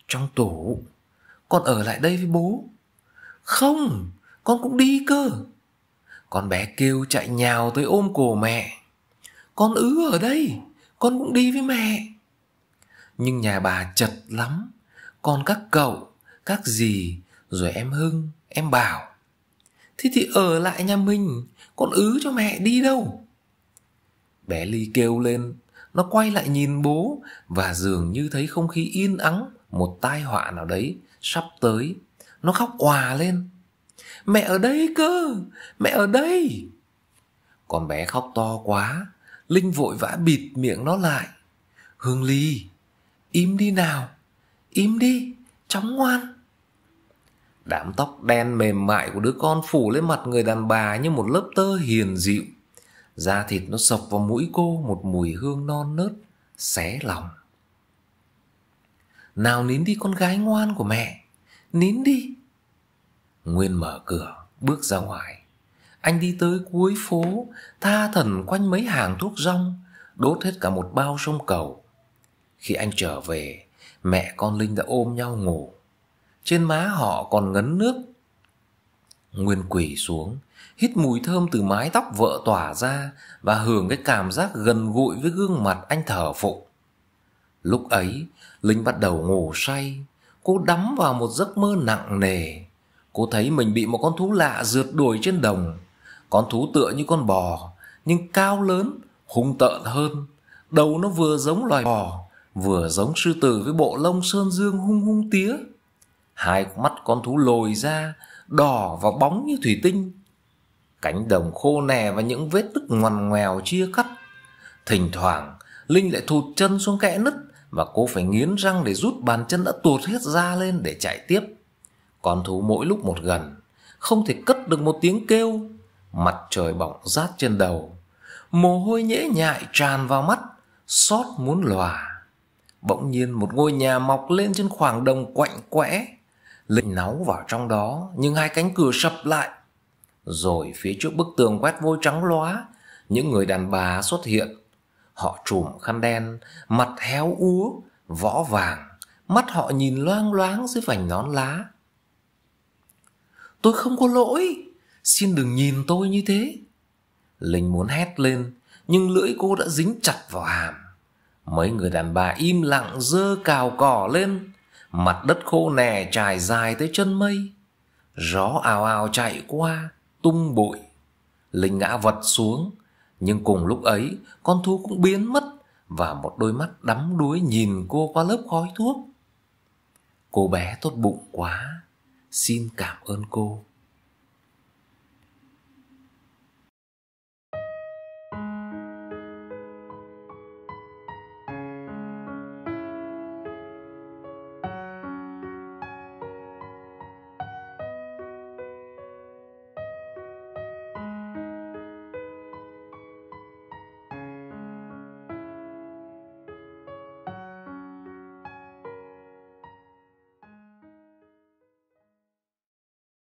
Trong tủ Con ở lại đây với bố Không Con cũng đi cơ Con bé kêu chạy nhào tới ôm cổ mẹ Con ứ ở đây Con cũng đi với mẹ Nhưng nhà bà chật lắm Còn các cậu Các gì, Rồi em Hưng Em Bảo Thế thì ở lại nhà mình Con ứ cho mẹ đi đâu Bé Ly kêu lên, nó quay lại nhìn bố và dường như thấy không khí yên ắng, một tai họa nào đấy sắp tới. Nó khóc òa lên. Mẹ ở đây cơ, mẹ ở đây. Con bé khóc to quá, Linh vội vã bịt miệng nó lại. Hương Ly, im đi nào, im đi, chóng ngoan. Đám tóc đen mềm mại của đứa con phủ lên mặt người đàn bà như một lớp tơ hiền dịu Da thịt nó sộc vào mũi cô một mùi hương non nớt, xé lòng. Nào nín đi con gái ngoan của mẹ, nín đi. Nguyên mở cửa, bước ra ngoài. Anh đi tới cuối phố, tha thần quanh mấy hàng thuốc rong, đốt hết cả một bao sông cầu. Khi anh trở về, mẹ con Linh đã ôm nhau ngủ. Trên má họ còn ngấn nước. Nguyên quỳ xuống, hít mùi thơm từ mái tóc vợ tỏa ra và hưởng cái cảm giác gần gũi với gương mặt anh thở phục. Lúc ấy, Linh bắt đầu ngủ say, cô đắm vào một giấc mơ nặng nề. Cô thấy mình bị một con thú lạ rượt đuổi trên đồng. Con thú tựa như con bò, nhưng cao lớn, hung tợn hơn. Đầu nó vừa giống loài bò, vừa giống sư tử với bộ lông sơn dương hung hung tía. Hai mắt con thú lồi ra, đỏ và bóng như thủy tinh cánh đồng khô nè và những vết nứt ngoằn ngoèo chia cắt. Thỉnh thoảng, Linh lại thụt chân xuống kẽ nứt và cô phải nghiến răng để rút bàn chân đã tuột hết ra lên để chạy tiếp. Con thú mỗi lúc một gần, không thể cất được một tiếng kêu, mặt trời bỏng rát trên đầu, mồ hôi nhễ nhại tràn vào mắt, xót muốn lòa. Bỗng nhiên một ngôi nhà mọc lên trên khoảng đồng quạnh quẽ, Linh náu vào trong đó, nhưng hai cánh cửa sập lại rồi phía trước bức tường quét vôi trắng loá, những người đàn bà xuất hiện. Họ trùm khăn đen, mặt héo úa, võ vàng, mắt họ nhìn loang loáng dưới vành nón lá. Tôi không có lỗi, xin đừng nhìn tôi như thế. Linh muốn hét lên, nhưng lưỡi cô đã dính chặt vào hàm. Mấy người đàn bà im lặng dơ cào cỏ lên, mặt đất khô nè trải dài tới chân mây. Gió ào ào chạy qua, tung bụi. Linh ngã vật xuống, nhưng cùng lúc ấy con thú cũng biến mất và một đôi mắt đắm đuối nhìn cô qua lớp khói thuốc. Cô bé tốt bụng quá, xin cảm ơn cô.